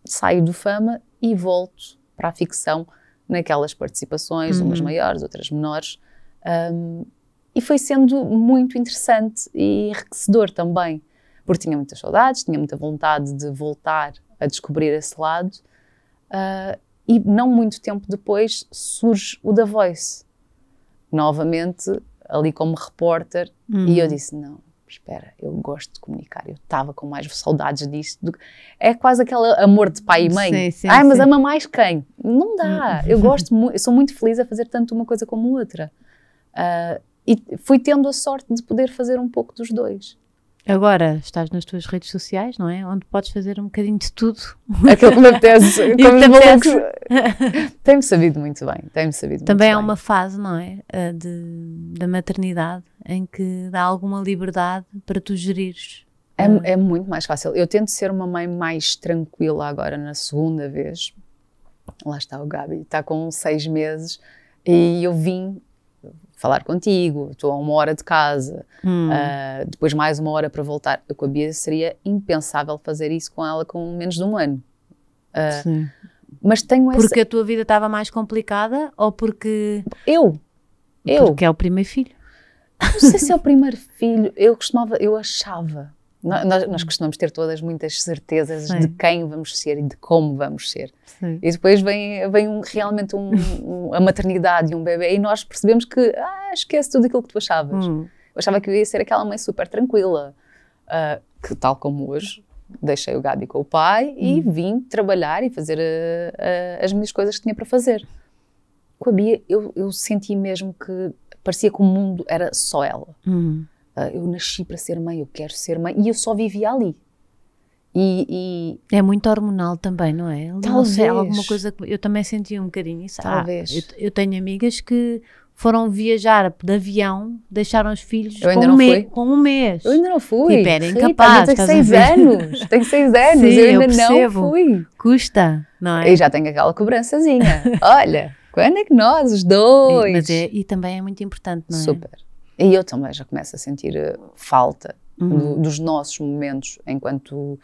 saio do Fama e volto para a ficção naquelas participações, uhum. umas maiores, outras menores. Um, e foi sendo muito interessante e enriquecedor também, porque tinha muitas saudades, tinha muita vontade de voltar a descobrir esse lado. Uh, e não muito tempo depois surge o da Voice, novamente ali como repórter. Uhum. E eu uhum. disse: não, espera, eu gosto de comunicar, eu estava com mais saudades disso. Do... É quase aquele amor de pai e mãe. Sim, sim, Ai, mas sim. ama mais quem? Não dá. Hum. eu gosto, eu sou muito feliz a fazer tanto uma coisa como outra. Uh, e fui tendo a sorte de poder fazer um pouco dos dois. Agora estás nas tuas redes sociais, não é? Onde podes fazer um bocadinho de tudo. Aquilo que me apetece. como te apetece. Tem-me sabido muito bem. Tem-me sabido Também há bem. uma fase, não é? Eh, de, da maternidade em que dá alguma liberdade para tu gerires. É, eh, é muito mais fácil. Eu tento ser uma mãe mais tranquila agora na segunda vez. Lá está o Gabi, está com seis meses e eu vim falar contigo, estou a uma hora de casa, hum. uh, depois mais uma hora para voltar. Eu com a Bia seria impensável fazer isso com ela com menos de um ano. Uh, Sim. Mas tenho essa... Porque a tua vida estava mais complicada ou porque... Eu! Eu! Porque é o primeiro filho. Não sei se é o primeiro filho. Eu costumava, eu achava nós, nós hum. costumamos ter todas muitas certezas Sim. de quem vamos ser e de como vamos ser. Sim. E depois vem, vem um, realmente um, um, a maternidade e um bebê e nós percebemos que ah, esquece tudo aquilo que tu achavas. Hum. Eu achava que eu ia ser aquela mãe super tranquila, uh, que tal como hoje, deixei o Gabi com o pai hum. e vim trabalhar e fazer a, ah, a, ah, as minhas coisas que tinha para fazer. Com a Bia, eu, eu senti mesmo que parecia que o mundo era só ela. Hum. Ah, eu nasci para ser mãe, eu quero ser mãe, e eu só vivia ali. E, e... É muito hormonal também, não é? Talvez. Não alguma coisa que eu também senti um bocadinho isso. Ah, Talvez. Ah, eu, eu, tenho amigas que foram viajar de avião, deixaram os filhos com um, me, com, um mês. Eu ainda não fui. Tipo, era incapaz. Rita, tenho seis anos. tenho seis anos. Sim, eu ainda eu não fui. Custa, não é? E já tenho aquela cobrançazinha. Olha, quando é que nós, os dois? Mas é, e também é muito importante, não é? Super. E eu também já começo a sentir eh, falta uhum. do, dos nossos momentos enquanto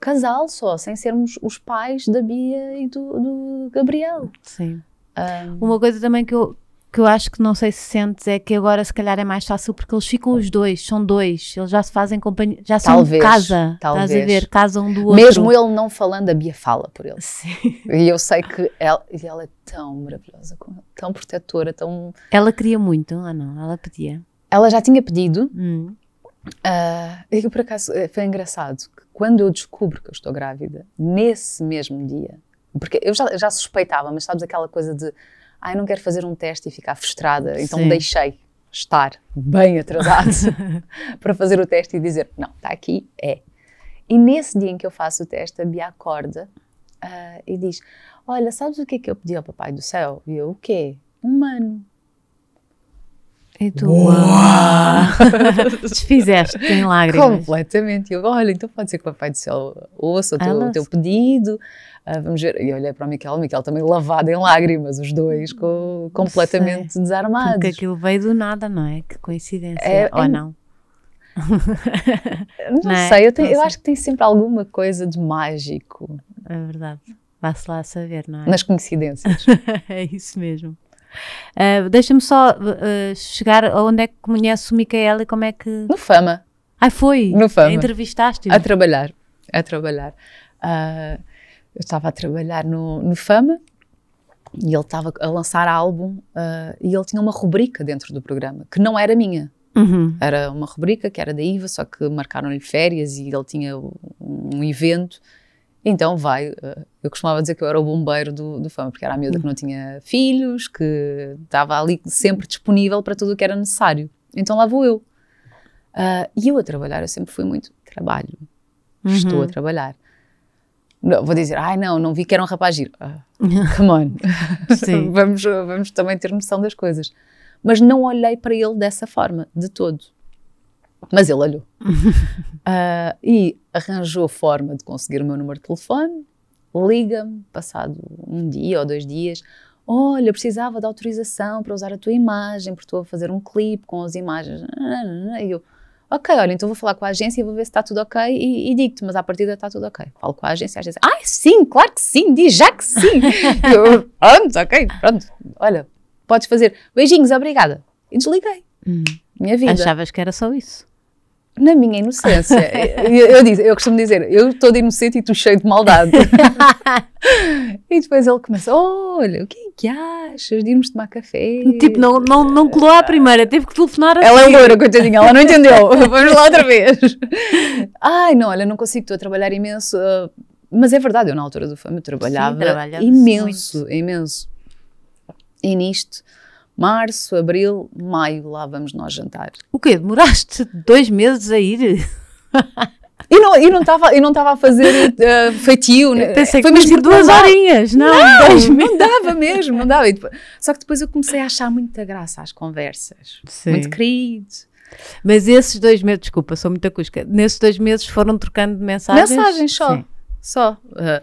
casal só, sem sermos os pais da Bia e do, do Gabriel. Sim. Um, Uma coisa também que eu, que eu acho que não sei se sentes é que agora se calhar é mais fácil porque eles ficam os dois, são dois, eles já se fazem companhia, já talvez, são casa, talvez. estás a ver, casa um do outro. Mesmo ele não falando, a Bia fala por ele. Sim. E eu sei que ela, e ela é tão maravilhosa, tão protetora, tão... Ela queria muito, ah não, ela pedia. Ela já tinha pedido, hum. uh, e por acaso eh, foi engraçado, que quando eu descubro que eu estou grávida, nesse mesmo dia, porque eu já, já suspeitava, mas sabes aquela coisa de ah, ah, não quero fazer um teste e ficar frustrada, então Sim. deixei estar bem atrasado para fazer o teste e dizer, não, está aqui, é. E nesse dia em que eu faço o teste, a Bia acorda uh, e diz, olha, sabes o que é que eu pedi ao papai do céu? E eu, o quê? Um ano. E tu, Desfizeste em lágrimas. Completamente. Eu, olha, então pode ser que o Papai do Céu ouça o ah, teu, o teu pedido. Uh, vamos ver. E olhei é para o Miquel, o Miquel também lavado em lágrimas, os dois completamente desarmados. Porque aquilo veio do nada, não é? Que coincidência. É, Ou é, não? não, não é? sei, eu, tenho, não eu sei. acho que tem sempre alguma coisa de mágico. É verdade. Vá-se lá saber, não é? Nas coincidências. é isso mesmo. Uh, Deixa-me só uh, chegar onde é que conheço o Micaela é e como é que. No Fama. Ah, foi? No Fama. Entrevistaste-o? A trabalhar. A trabalhar. Uh, eu estava a trabalhar no, no Fama e ele estava a lançar álbum ah, e ele tinha uma rubrica dentro do programa que não era minha. Uhum. Era uma rubrica que era da IVA, só que marcaram-lhe férias e ele tinha um evento então vai, eh, eu costumava dizer que eu era o bombeiro do, do fama, porque era a miúda que não tinha filhos, que estava ali sempre disponível para tudo o que era necessário. Então lá vou eu. Uh, e eu a trabalhar, eu sempre fui muito trabalho. Uhum. Estou a trabalhar. Não, vou dizer, ai ah, não, não vi que era um rapaz giro. Ah, come on. vamos, vamos também ter noção das coisas. Mas não olhei para ele dessa forma, de todo. Mas ele olhou. uh, e arranjou a forma de conseguir o meu número de telefone, liga-me, passado um dia ou dois dias, olha, precisava de autorização para usar a tua imagem, porque estou a fazer um clipe com as imagens. E eu, ok, olha, então vou falar com a agência e vou ver se está tudo ok e, e digo-te, mas à partida está tudo ok. Falo com a agência, e a agência, ah, sim, claro que sim, diz já que sim. e eu, pronto, ok, pronto, olha, podes fazer, beijinhos, obrigada. E desliguei. Hum. Minha vida. Achavas que era só isso? na minha inocência. eu, eu, eu costumo dizer, eu estou de inocente e tu cheio de maldade. e depois ele começa, olha, o que é que achas de irmos tomar café? Tipo, não, não, não colou à primeira, teve que telefonar a Ela é loura, coitadinha, ela não entendeu. Vamos lá outra vez. Ai, não, olha, não consigo, estou a trabalhar imenso. Mas é verdade, eu na altura do fama trabalhava, Sim, trabalhava imenso, muito. imenso. E nisto março, abril, maio, lá vamos nós jantar. O quê? Demoraste dois meses a ir? E não estava não a fazer uh, feitio. Né? Pensei foi que mesmo duas horinhas, não? Não, dois não dava mesmo, não dava. Depois, só que depois eu comecei a achar muita graça às conversas. Sim. Muito querido. Mas esses dois meses, desculpa, sou muito acusca, nesses dois meses foram trocando mensagens? Mensagens só. Sim. Só. Uh,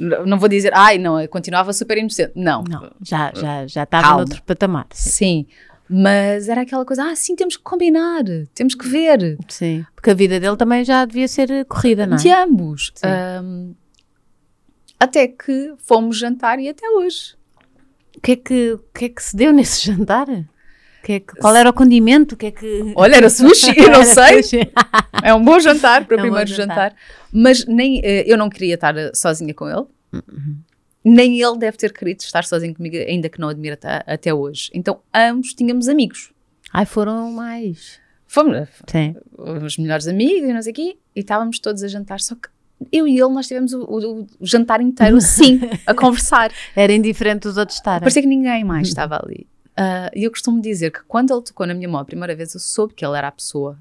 não vou dizer, ai, não, eu continuava super inocente. Não. Não, já, já, já estava noutro patamar. Sim. sim. Mas era aquela coisa, ah, sim, temos que combinar, temos que ver. Sim. Porque a vida dele também já devia ser corrida, não é? De ambos. Um, até que fomos jantar e até hoje. O que, é que, que é que se deu nesse jantar? Que é que, qual era o condimento? Que é que... Olha, era sushi, eu não sei. é um bom jantar para o é um primeiro jantar. jantar. Mas nem eh, eu não queria estar eh, sozinha com ele. Uhum. Nem ele deve ter querido estar sozinho comigo, ainda que não admira até hoje. Então, ambos tínhamos amigos. Ai, foram mais. Fomos, eh, Sim. os melhores amigos e nós aqui, e estávamos todos a jantar, só que eu e ele, nós tivemos o, o, o jantar inteiro assim, a conversar. Era indiferente dos outros estarem. Parecia que ninguém mais estava ali. Ah, e uh, eu costumo dizer que quando ele tocou na minha mão a primeira vez, eu soube que ele era a pessoa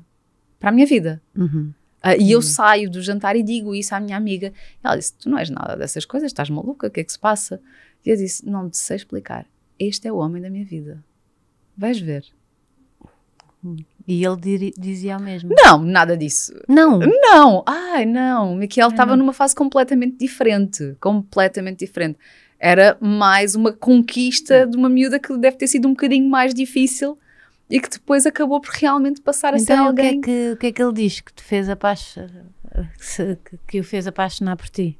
para a minha vida. Uhum. Uh, e uhum. eu saio do jantar e digo isso à minha amiga. Ela disse: Tu não és nada dessas coisas, estás maluca, o que é que se passa? E eu disse: Não te sei explicar. Este é o homem da minha vida. Vais ver. Hum. E ele dizia o mesmo? Não, nada disso. Não? Não, ai não. Miquel estava numa fase completamente diferente. Completamente diferente. Era mais uma conquista de uma miúda que deve ter sido um bocadinho mais difícil e que depois acabou por realmente passar então, a ser alguém. Então, o que, é que, o que é que ele diz que te fez apaixonar, que, que o fez apaixonar por ti?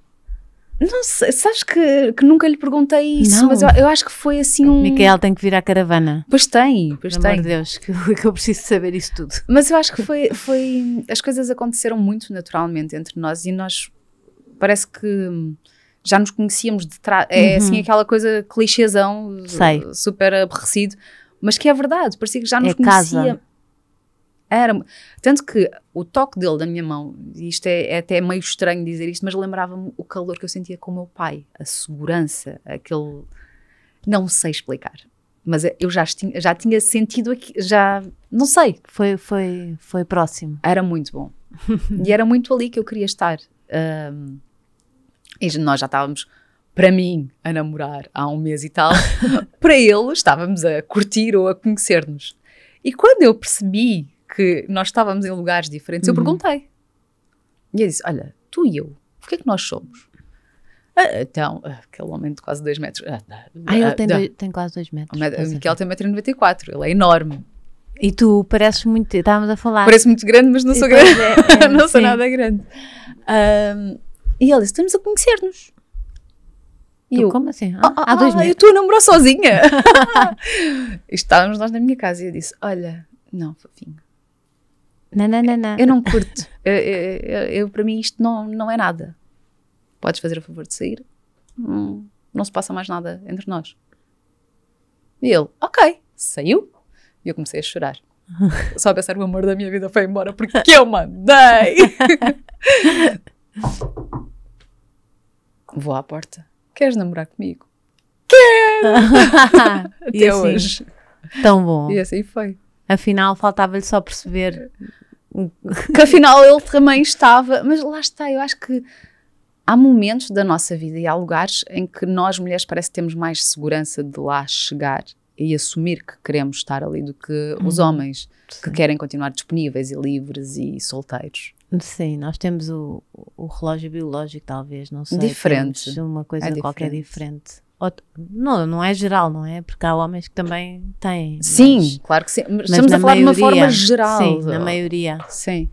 Não sei, sabes que, que nunca lhe perguntei isso, não. mas eu, eu, acho que foi assim um. Miquel tem que vir à caravana. Pois tem, pois Pelo tem. amor de Deus, que, que, eu preciso saber isso tudo. Mas eu acho que foi, foi. As coisas aconteceram muito naturalmente entre nós e nós parece que já nos conhecíamos de trás. É uhum. assim aquela coisa clichêzão, Sei. super aborrecido, mas que é verdade, parecia que já nos é conhecia. Casa. Era, tanto que o toque dele da minha mão, isto é, é até meio estranho dizer isto, mas lembrava-me o calor que eu sentia com o meu pai, a segurança, aquele. Não sei explicar, mas é, eu já tinha, já tinha sentido aqui, já. Não sei. Foi, foi, foi próximo. Era muito bom. e era muito ali que eu queria estar. Um, e nós já estávamos para mim, a namorar há um mês e tal, para ele estávamos a curtir ou a conhecer-nos. E quando eu percebi que nós estávamos em lugares diferentes, uhum. eu perguntei. E ele disse: Olha, tu e eu, o que é que nós somos? Ah, então, ah, aquele homem de quase 2 metros. Ah, ah ele ah, tem, dois, tem, quase 2 metros. O Miquel é. tem 1,94m, ele é enorme. E tu pareces muito. Estávamos a falar. Parece muito grande, mas não sou grande. É, é, não sou nada grande. Um, e ele disse: Estamos a conhecer-nos. E eu, como assim? Ah, ah, há dois ah, meses. Eu estou a namorar sozinha. Estávamos nós na minha casa e eu disse: Olha, não, fofinho. Não, não, não, não. Eu não curto. eu, eu, eu, para mim, isto não, não é nada. Podes fazer o favor de sair. Hum, não se passa mais nada entre nós. E ele, ok, saiu. E eu comecei a chorar. Só a pensar o amor da minha vida foi embora porque eu mandei. Vou à porta queres namorar comigo? Quero! Até assim, hoje. Tão bom. E assim foi. Afinal, faltava-lhe só perceber que afinal ele também estava. Mas lá está, eu acho que há momentos da nossa vida e há lugares em que nós mulheres parece que temos mais segurança de lá chegar e assumir que queremos estar ali do que os uhum. homens Sim. que querem continuar disponíveis e livres e solteiros. Sim, nós temos o, o relógio biológico, talvez, não sei. Diferente. uma coisa é diferente. qualquer diferente. não, não é geral, não é? Porque há homens que também têm. Sim, mas, claro que sim. Mas, mas estamos a falar maioria, de uma forma geral. Sim, na maioria. Sim.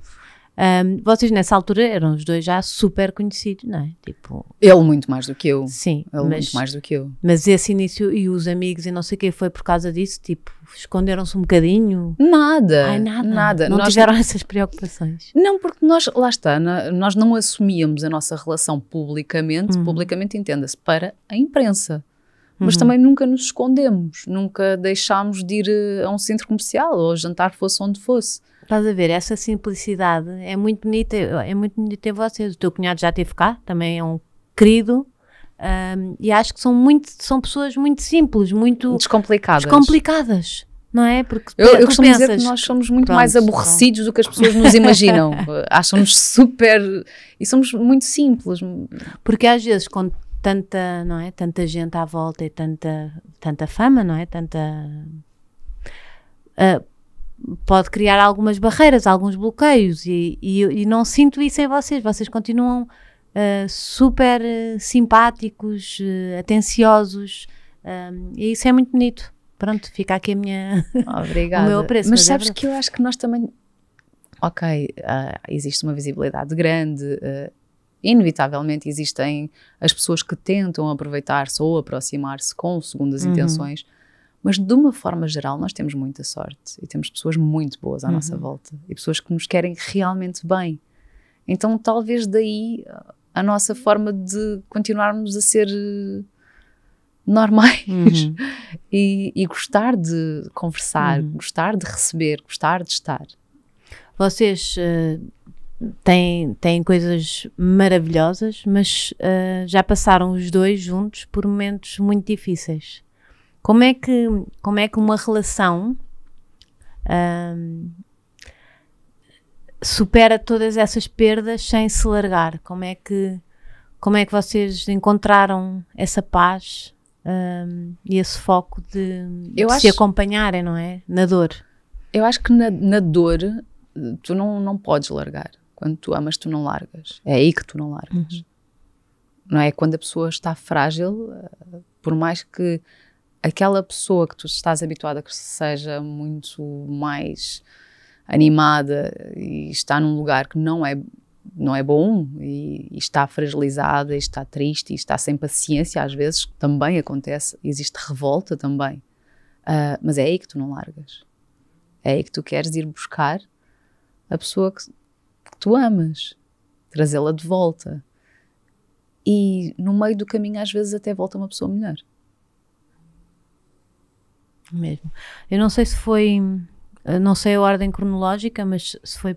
Um, vocês nessa altura eram os dois já super conhecidos, não é? Tipo, ele muito mais do que eu. Sim, ele mas, muito mais do que eu. Mas esse início e os amigos e não sei o que foi por causa disso, tipo, esconderam-se um bocadinho? Nada. Ai, nada. Nada. Não nós, tiveram essas preocupações? Não, porque nós, lá está, nós não assumíamos a nossa relação publicamente, uhum. publicamente entenda-se, para a imprensa mas uhum. também nunca nos escondemos, nunca deixámos de ir eh, a um centro comercial ou jantar fosse onde fosse. Estás a ver, essa simplicidade é muito bonita, é muito bonita vocês. O teu cunhado já esteve cá, também é um querido. Um, e acho que são muito, são pessoas muito simples, muito descomplicadas. descomplicadas não é? Porque eu, eu costumo pensas, dizer que nós somos muito pronto, mais aborrecidos pronto. do que as pessoas nos imaginam. Acham-nos ah, super e somos muito simples. Porque às vezes com tanta, não é? Tanta gente à volta e tanta, tanta fama, não é? Tanta uh, pode criar algumas barreiras, alguns bloqueios e, e, e não sinto isso em vocês. Vocês continuam uh, super eh, simpáticos, uh, atenciosos ehm, e isso é muito bonito. Pronto, fica aqui a minha Obrigada. o meu apreço. Mas, mas é sabes é que eu acho que nós também, ok, uh, existe uma visibilidade grande. inevitavelmente existem as pessoas que tentam aproveitar-se ou aproximar-se com segundas uhum. intenções mas de uma forma geral, nós temos muita sorte e temos pessoas muito boas à uhum. nossa volta e pessoas que nos querem realmente bem. Então, talvez daí a nossa forma de continuarmos a ser eh, normais uhum. e, e, gostar de conversar, uhum. gostar de receber, gostar de estar. Vocês uh, têm, têm coisas maravilhosas, mas uh, já passaram os dois juntos por momentos muito difíceis. Como é que, como é que uma relação hum, supera todas essas perdas sem se largar? Como é que, como é que vocês encontraram essa paz hum, e esse foco de, de se acompanharem, não é? Na dor. Eu acho que na, na dor tu não, não podes largar. Quando tu amas, tu não largas. É aí que tu não largas. Uhum. Não é? Quando a pessoa está frágil, eh, por mais que aquela pessoa que tu estás habituada a que seja muito mais animada e está num lugar que não é não é bom e, e, está fragilizada, e está triste, e está sem paciência às vezes, também acontece, existe revolta também. Uh, mas é aí que tu não largas. É aí que tu queres ir buscar a pessoa que, que tu amas, trazê-la de volta. E no meio do caminho, às vezes, até volta uma pessoa melhor. Mesmo. Eu não sei se foi. Não sei a ordem cronológica, mas se foi.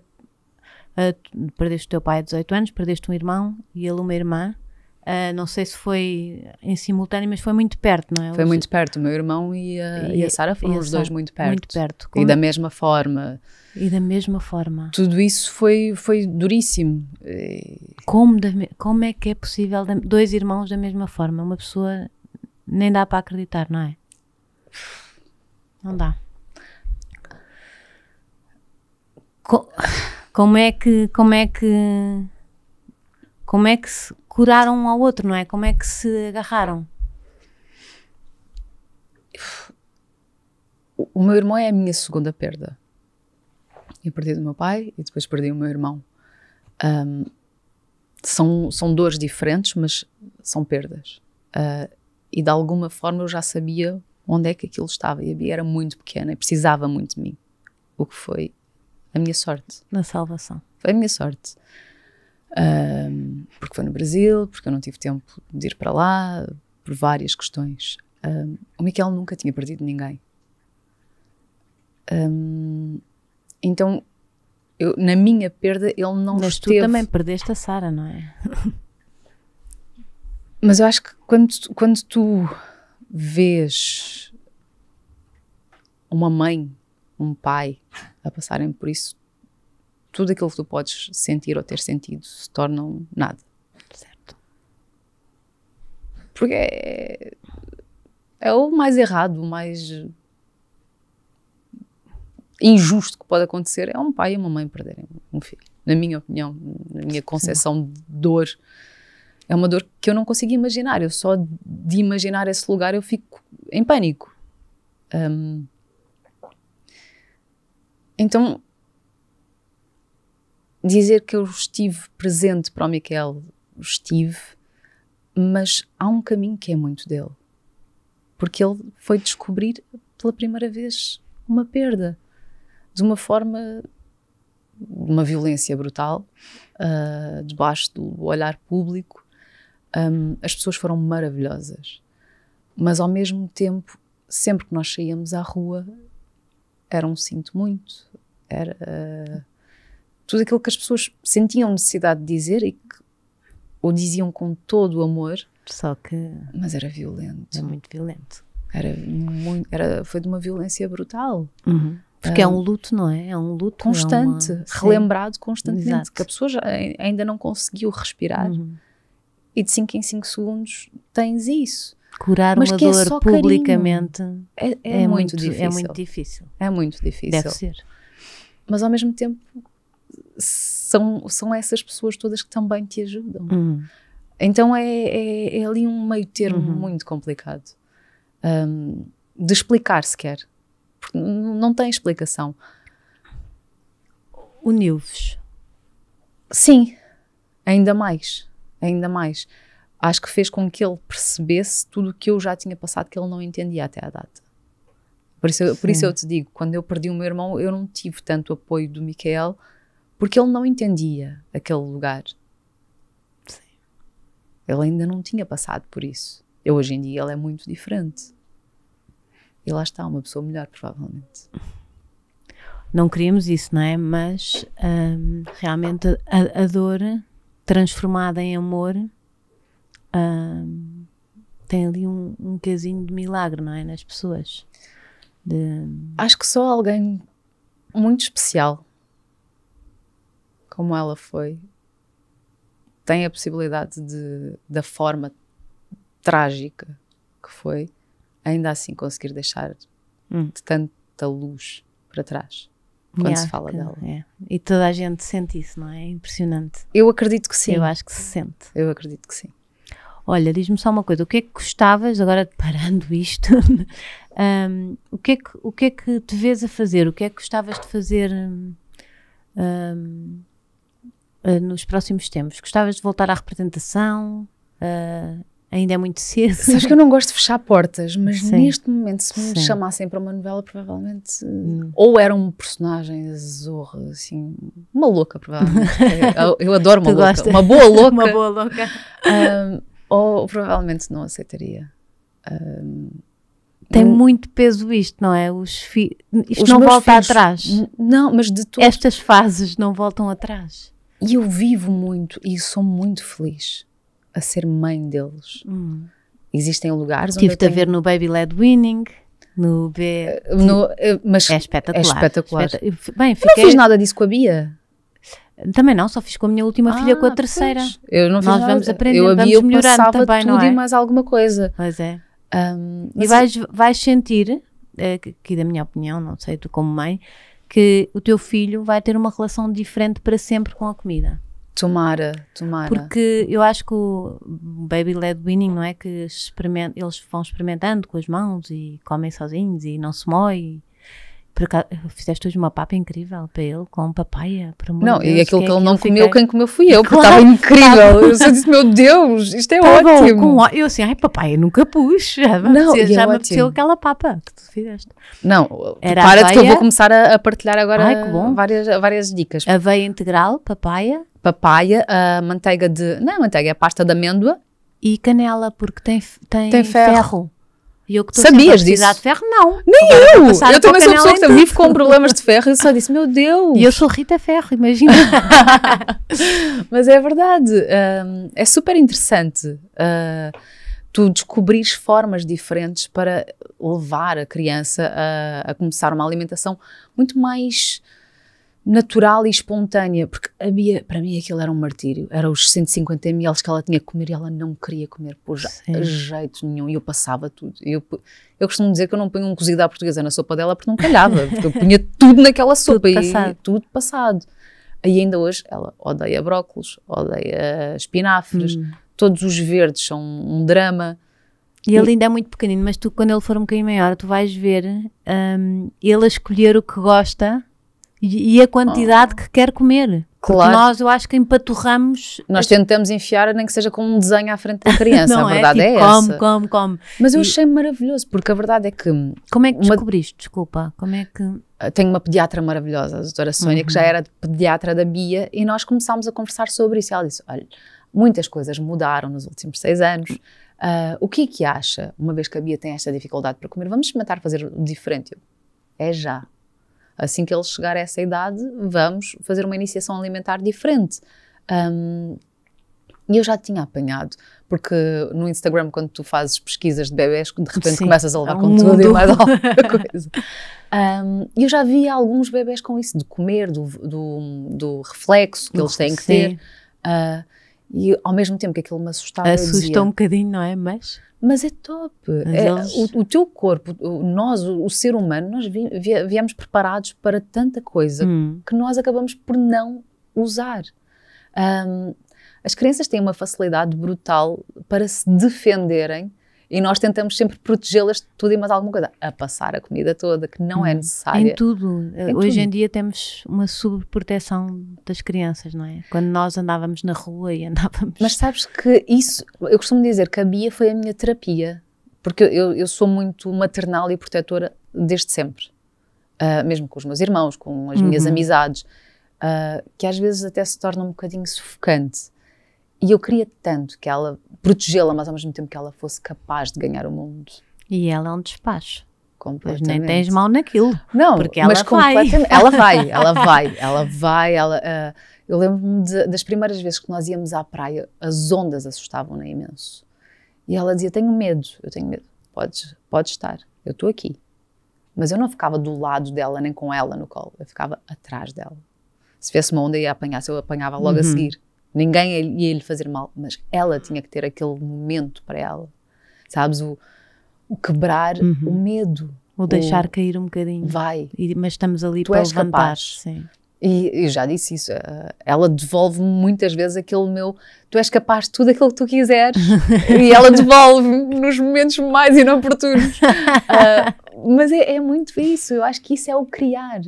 Uh, perdeste o teu pai a 18 anos, perdeste um irmão e ele uma irmã. Uh, não sei se foi em simultâneo, mas foi muito perto, não é? Foi muito perto. O meu irmão e a, e, e a Sara foram os dois muito perto. Muito perto. Como? E da mesma forma. E da mesma forma. Tudo isso foi, foi duríssimo. Como, da, como é que é possível da, dois irmãos da mesma forma? Uma pessoa nem dá para acreditar, não é? não dá. Co como é que, como é que, como é que se curaram um ao outro, não é? Como é que se agarraram? O meu irmão é a minha segunda perda. Eu perdi o meu pai e depois perdi o meu irmão. Um, são, são dores diferentes, mas são perdas. Uh, e de alguma forma eu já sabia onde é que aquilo estava. E a Bia era muito pequena e precisava muito de mim. O que foi a minha sorte. Na salvação. Foi a minha sorte. Um, porque foi no Brasil, porque eu não tive tempo de ir para lá, por várias questões. Um, o Miquel nunca tinha perdido ninguém. Um, então, eu, na minha perda, ele não Mas esteve... tu também perdeste a Sara, não é? Mas eu acho que quando, quando tu vês uma mãe, um pai a passarem por isso, tudo aquilo que tu podes sentir ou ter sentido se tornam nada. Certo. Porque é, é o mais errado, o mais injusto que pode acontecer é um pai e uma mãe perderem um filho. Na minha opinião, na minha concepção de dor é uma dor que eu não consigo imaginar. Eu só de imaginar esse lugar eu fico em pânico. Um, então, dizer que eu estive presente para o Miquel, estive, mas há um caminho que é muito dele. Porque ele foi descobrir pela primeira vez uma perda de uma forma uma violência brutal uh, debaixo do olhar público um, as pessoas foram maravilhosas, mas ao mesmo tempo, sempre que nós saíamos à rua, era um sinto muito, era uh, tudo aquilo que as pessoas sentiam necessidade de dizer e que o diziam com todo o amor. Só que. Mas era violento. Era é muito violento. Era muito, era, foi de uma violência brutal. Uhum. Porque um, é hum, um luto, não é? É um luto constante, é uma... relembrado constantemente, Exato. que a pessoa já, eh, ainda não conseguiu respirar. Uhum e de 5 em 5 segundos tens isso. Curar Mas uma é dor é publicamente é, é, é, muito, é difícil. É muito difícil. É muito difícil. Deve ser. Mas ao mesmo tempo são, são essas pessoas todas que também te ajudam. Hum. Então é, é ali um meio termo uhum. muito complicado um, de explicar sequer. não tem explicação. Uniu-vos. Sim, ainda mais ainda mais. Acho que fez com que ele percebesse tudo o que eu já tinha passado que ele não entendia até à data. Por isso, eu, por isso eu te digo, quando eu perdi o meu irmão, eu não tive tanto apoio do Miquel, porque ele não entendia aquele lugar. Sim. Ele ainda não tinha passado por isso. Eu, hoje em dia ele é muito diferente. E lá está, uma pessoa melhor, provavelmente. Não queríamos isso, não é? Mas hum, realmente a, a dor transformada em amor, uh, tem ali um, um casinho de milagre, não é? Nas pessoas. De... Acho que só alguém muito especial, como ela foi, tem a possibilidade de, da forma trágica que foi, ainda assim conseguir deixar hum. de tanta luz para trás quando yeah, se fala dela. É. E toda a gente sente isso, não é? Impressionante. Eu acredito que sim. Eu acho que se sente. Eu acredito que sim. Olha, diz-me só uma coisa, o que é que gostavas, agora parando isto, um, o, que é que, o que é que te vês a fazer? O que é que gostavas de fazer um, hum, eh, nos próximos tempos? Gostavas de voltar à representação? Eh, Ainda é muito cedo. Sabes que eu não gosto de fechar portas, mas Sim. neste momento, se me Sim. chamassem para uma novela, provavelmente. Hum. Ou era um personagem azul assim. Uma louca, provavelmente. eu, eu, adoro uma tu louca. Gosta? Uma boa louca. uma boa louca. Um, ou provavelmente não aceitaria. Um, tem um, muito peso isto, não é? Os fi... Isto não volta filhos, atrás. Não, mas de tudo. Estas fases não voltam atrás. E eu vivo muito e sou muito feliz a ser mãe deles. Hum. Existem lugares Tive onde. Tive-te a ver no Baby Led Winning. No B. Eh, no, eh, mas é espetacular. É espetacular. Bem, fiquei... não fiz nada disso com a Bia. Também não, só fiz com a minha última ah, filha com a ah, terceira. eu não Nós nada. vamos aprender, eu, vamos eu melhorando passava também, tudo não é? e mais alguma coisa. Pois é. Um, e vais, vais sentir, aqui eh, da minha opinião, não sei tu como mãe, que o teu filho vai ter uma relação diferente para sempre com a comida. Tomara, tomara. Porque eu acho que o baby led weaning, não é? Que experimenta, eles vão experimentando com as mãos e comem sozinhos e não se moem por acaso, fizeste hoje uma papa incrível para ele, com papaya, por amor Não, Deus, e aquilo que, é que ele não comeu, fiquei... quem comeu fui eu, porque claro, estava incrível. eu só disse, meu Deus, isto é ótimo. com, eu assim, ai papaya, nunca pus. Não, é já é me apeteceu aquela papa que tu fizeste. Não, Era para de que eu vou começar a, a partilhar agora ai, Várias, várias dicas. Aveia integral, papaya. Papaya, a manteiga de. Não é manteiga, é a pasta de amêndoa. E canela, porque tem, tem, tem ferro. ferro. E eu que estou Sabias disso? de ferro, não. Nem eu! Eu também sou pessoa que então. vive com problemas de ferro. Eu só disse, meu Deus! E eu sou Rita Ferro, imagina. Mas é verdade. Um, é super interessante uh, tu descobrires formas diferentes para levar a criança a, a começar uma alimentação muito mais natural e espontânea, porque a Bia, para mim aquilo era um martírio, era os 150 ml que ela tinha que comer e ela não queria comer por Sim. jeito nenhum e eu passava tudo. Eu, eu costumo dizer que eu não ponho um cozido à portuguesa na sopa dela porque não calhava, porque eu punha tudo naquela sopa tudo passado. e tudo passado. E ainda hoje ela odeia brócolos, odeia espinafres, hum. todos os verdes são um drama. E ele ainda é muito pequenino, mas tu quando ele for um bocadinho maior, tu vais ver um, ele a escolher o que gosta e, a quantidade oh. que quer comer. Claro. Nós, eu acho que empaturramos. Nós tentamos enfiar, nem que seja com um desenho à frente da criança. não, a é? verdade é, tipo, é come, essa. Come, come, come. Mas eu e... achei maravilhoso, porque a verdade é que. Como é que descobriste? Desculpa. Como é que. Ah, tenho uma pediatra maravilhosa, a doutora Sónia, uhum. que já uhum. era pediatra da Bia, e nós começámos a conversar sobre isso. E ela disse: olha, muitas coisas mudaram nos últimos seis anos. Uh, o que é que acha, uma vez que a Bia tem esta dificuldade para comer? Vamos tentar fazer diferente. Eu, é já assim que ele chegar a essa idade, vamos fazer uma iniciação alimentar diferente. Um, e eu já tinha apanhado, porque no Instagram, quando tu fazes pesquisas de bebés, de repente Sim, começas a levar é um mundo. e mais alguma coisa. Um, eu já vi alguns bebés com isso, de comer, do, do, do reflexo que eles têm que Sim. ter. Uh, ah, e ao mesmo tempo que aquilo me assustava. Assusta dizia, um bocadinho, não é? Mas. Mas é top. Mas é, eles... o, o, teu corpo, nós, o, o ser humano, nós vi, vi, viemos preparados para tanta coisa hum. que nós acabamos por não usar. Um, as crianças têm uma facilidade brutal para se defenderem e nós tentamos sempre protegê-las de tudo e mais alguma coisa. A passar a comida toda, que não é hum. necessária. Em tudo. Em Hoje tudo. em dia temos uma subproteção das crianças, não é? Quando nós andávamos na rua e andávamos. Mas sabes que isso, eu costumo dizer que a Bia foi a minha terapia. Porque eu, eu sou muito maternal e protetora desde sempre. Uh, mesmo com os meus irmãos, com as uhum. minhas amizades, uh, que às vezes até se torna um bocadinho sufocante. E eu queria tanto que ela protegê-la, mas ao mesmo tempo que ela fosse capaz de ganhar o mundo. E ela é um despacho. Completamente. Mas nem tens mal naquilo. Não, porque ela mas vai. Ela vai, ela vai, ela vai. Ela, uh, eu lembro-me das primeiras vezes que nós íamos à praia, as ondas assustavam-na imenso. E ela dizia: Tenho medo, eu tenho medo. Podes, podes estar, eu estou aqui. Mas eu não ficava do lado dela nem com ela no colo, eu ficava atrás dela. Se viesse uma onda e apanhar, apanhasse, eu apanhava logo uhum. a seguir. Ninguém ia lhe fazer mal, mas ela tinha que ter aquele momento para ela. Sabes? O, o quebrar uhum. o medo. O deixar o... cair um bocadinho. Vai. E, mas estamos ali tu para levantar. Capaz. Sim. E eu já disse isso, eh, ela devolve muitas vezes aquele meu, tu és capaz de tudo aquilo que tu quiseres, e ela devolve nos momentos mais inoportunos. uh, mas é, é, muito isso, eu acho que isso é o criar.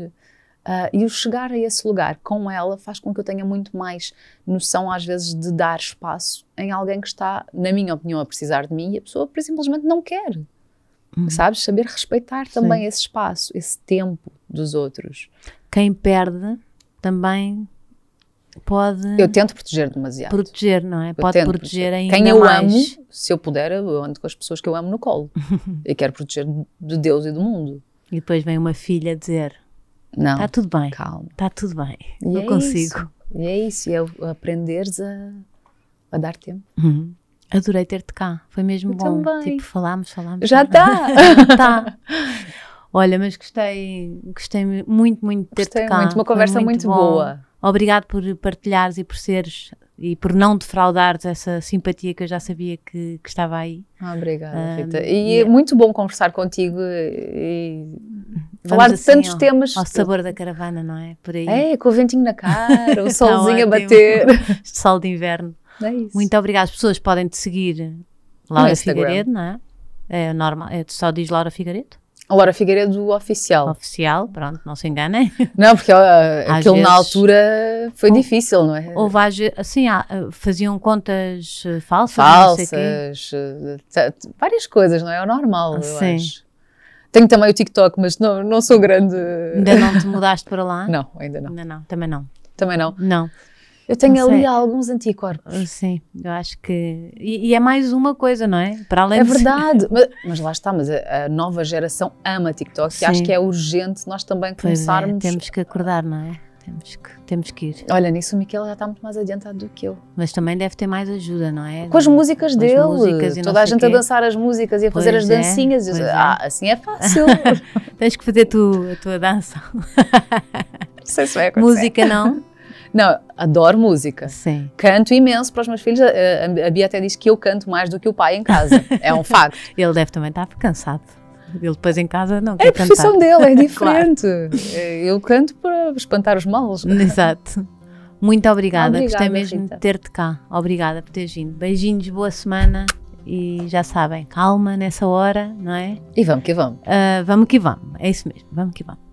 Uh, e o chegar a esse lugar com ela faz com que eu tenha muito mais noção, às vezes, de dar espaço em alguém que está, na minha opinião, a precisar de mim e a pessoa simplesmente não quer. Uhum. Sabes? Saber respeitar também Sim. esse espaço, esse tempo dos outros. Quem perde também pode. Eu tento proteger demasiado. Proteger, não é? Eu pode proteger, proteger ainda Quem eu mais. amo, se eu puder, eu ando com as pessoas que eu amo no colo. eu quero proteger de Deus e do mundo. E depois vem uma filha dizer: não. Está tudo bem. Calma. Está tudo bem. E não é consigo. Isso. E é isso. E é aprenderes a, a dar tempo. Uhum. Adorei ter-te cá. Foi mesmo bom. Tipo, falámos, falámos. Já está. tá. tá. Olha, mas gostei, gostei muito, muito de ter-te cá. Gostei muito. Uma conversa muito, muito boa. Obrigado por partilhares e por seres e por não defraudar essa simpatia que eu já sabia que, que estava aí. Ah, obrigada, Rita. E é muito bom conversar contigo e falar de assim tantos ao, temas. Ao sabor da caravana, não é? Por aí. É, com o ventinho na cara, o tá solzinho a bater. Este sol de inverno. É isso. Muito obrigada. As pessoas podem te seguir Laura Figueiredo, não é? É normal, é, só diz Laura Figueiredo? Laura Figueiredo oficial. Oficial, pronto, não se enganem. Não, porque uh, aquilo vezes, na altura foi difícil, não é? Houve, assim, faziam contas eh, falsas, Falsas, eh, várias coisas, não é? É o normal, eu Sim. acho. Tenho também o TikTok, mas não, não sou grande... Ainda não te mudaste para lá? Não, ainda não. Ainda não, também não. Também não? Não. Eu tenho ali alguns anticorpos. Ah, sim, eu acho que. E, e, é mais uma coisa, não é? Para além É verdade, mas, mas, lá está, mas a, a nova geração ama TikTok Sim. e acho que é urgente nós também pois é, começarmos. É, temos que acordar, não é? Temos que, temos que ir. Olha, nisso o Miquel já está muito mais adiantado do que eu. Mas também deve ter mais ajuda, não é? Com as músicas Com dele. As músicas Toda a gente quê. a dançar as músicas e a pois fazer as é, dancinhas. É. Ah, assim é fácil. Tens que fazer tu, a tua dança. Não sei se vai acontecer. Música não. Não, adoro música. Sim. Canto imenso para os meus filhos. A, a, Bia até diz que eu canto mais do que o pai em casa. É um facto. Ele deve também estar cansado. Ele depois em casa não quer É a profissão dele, é diferente. claro. É, eu canto para espantar os males. Exato. Muito obrigada. obrigada Gostei mesmo de ter-te cá. Obrigada por teres vindo. Beijinhos, boa semana. E já sabem, calma nessa hora, não é? E vamos que vamos. Uh, vamos que vamos. É isso mesmo. Vamos que vamos.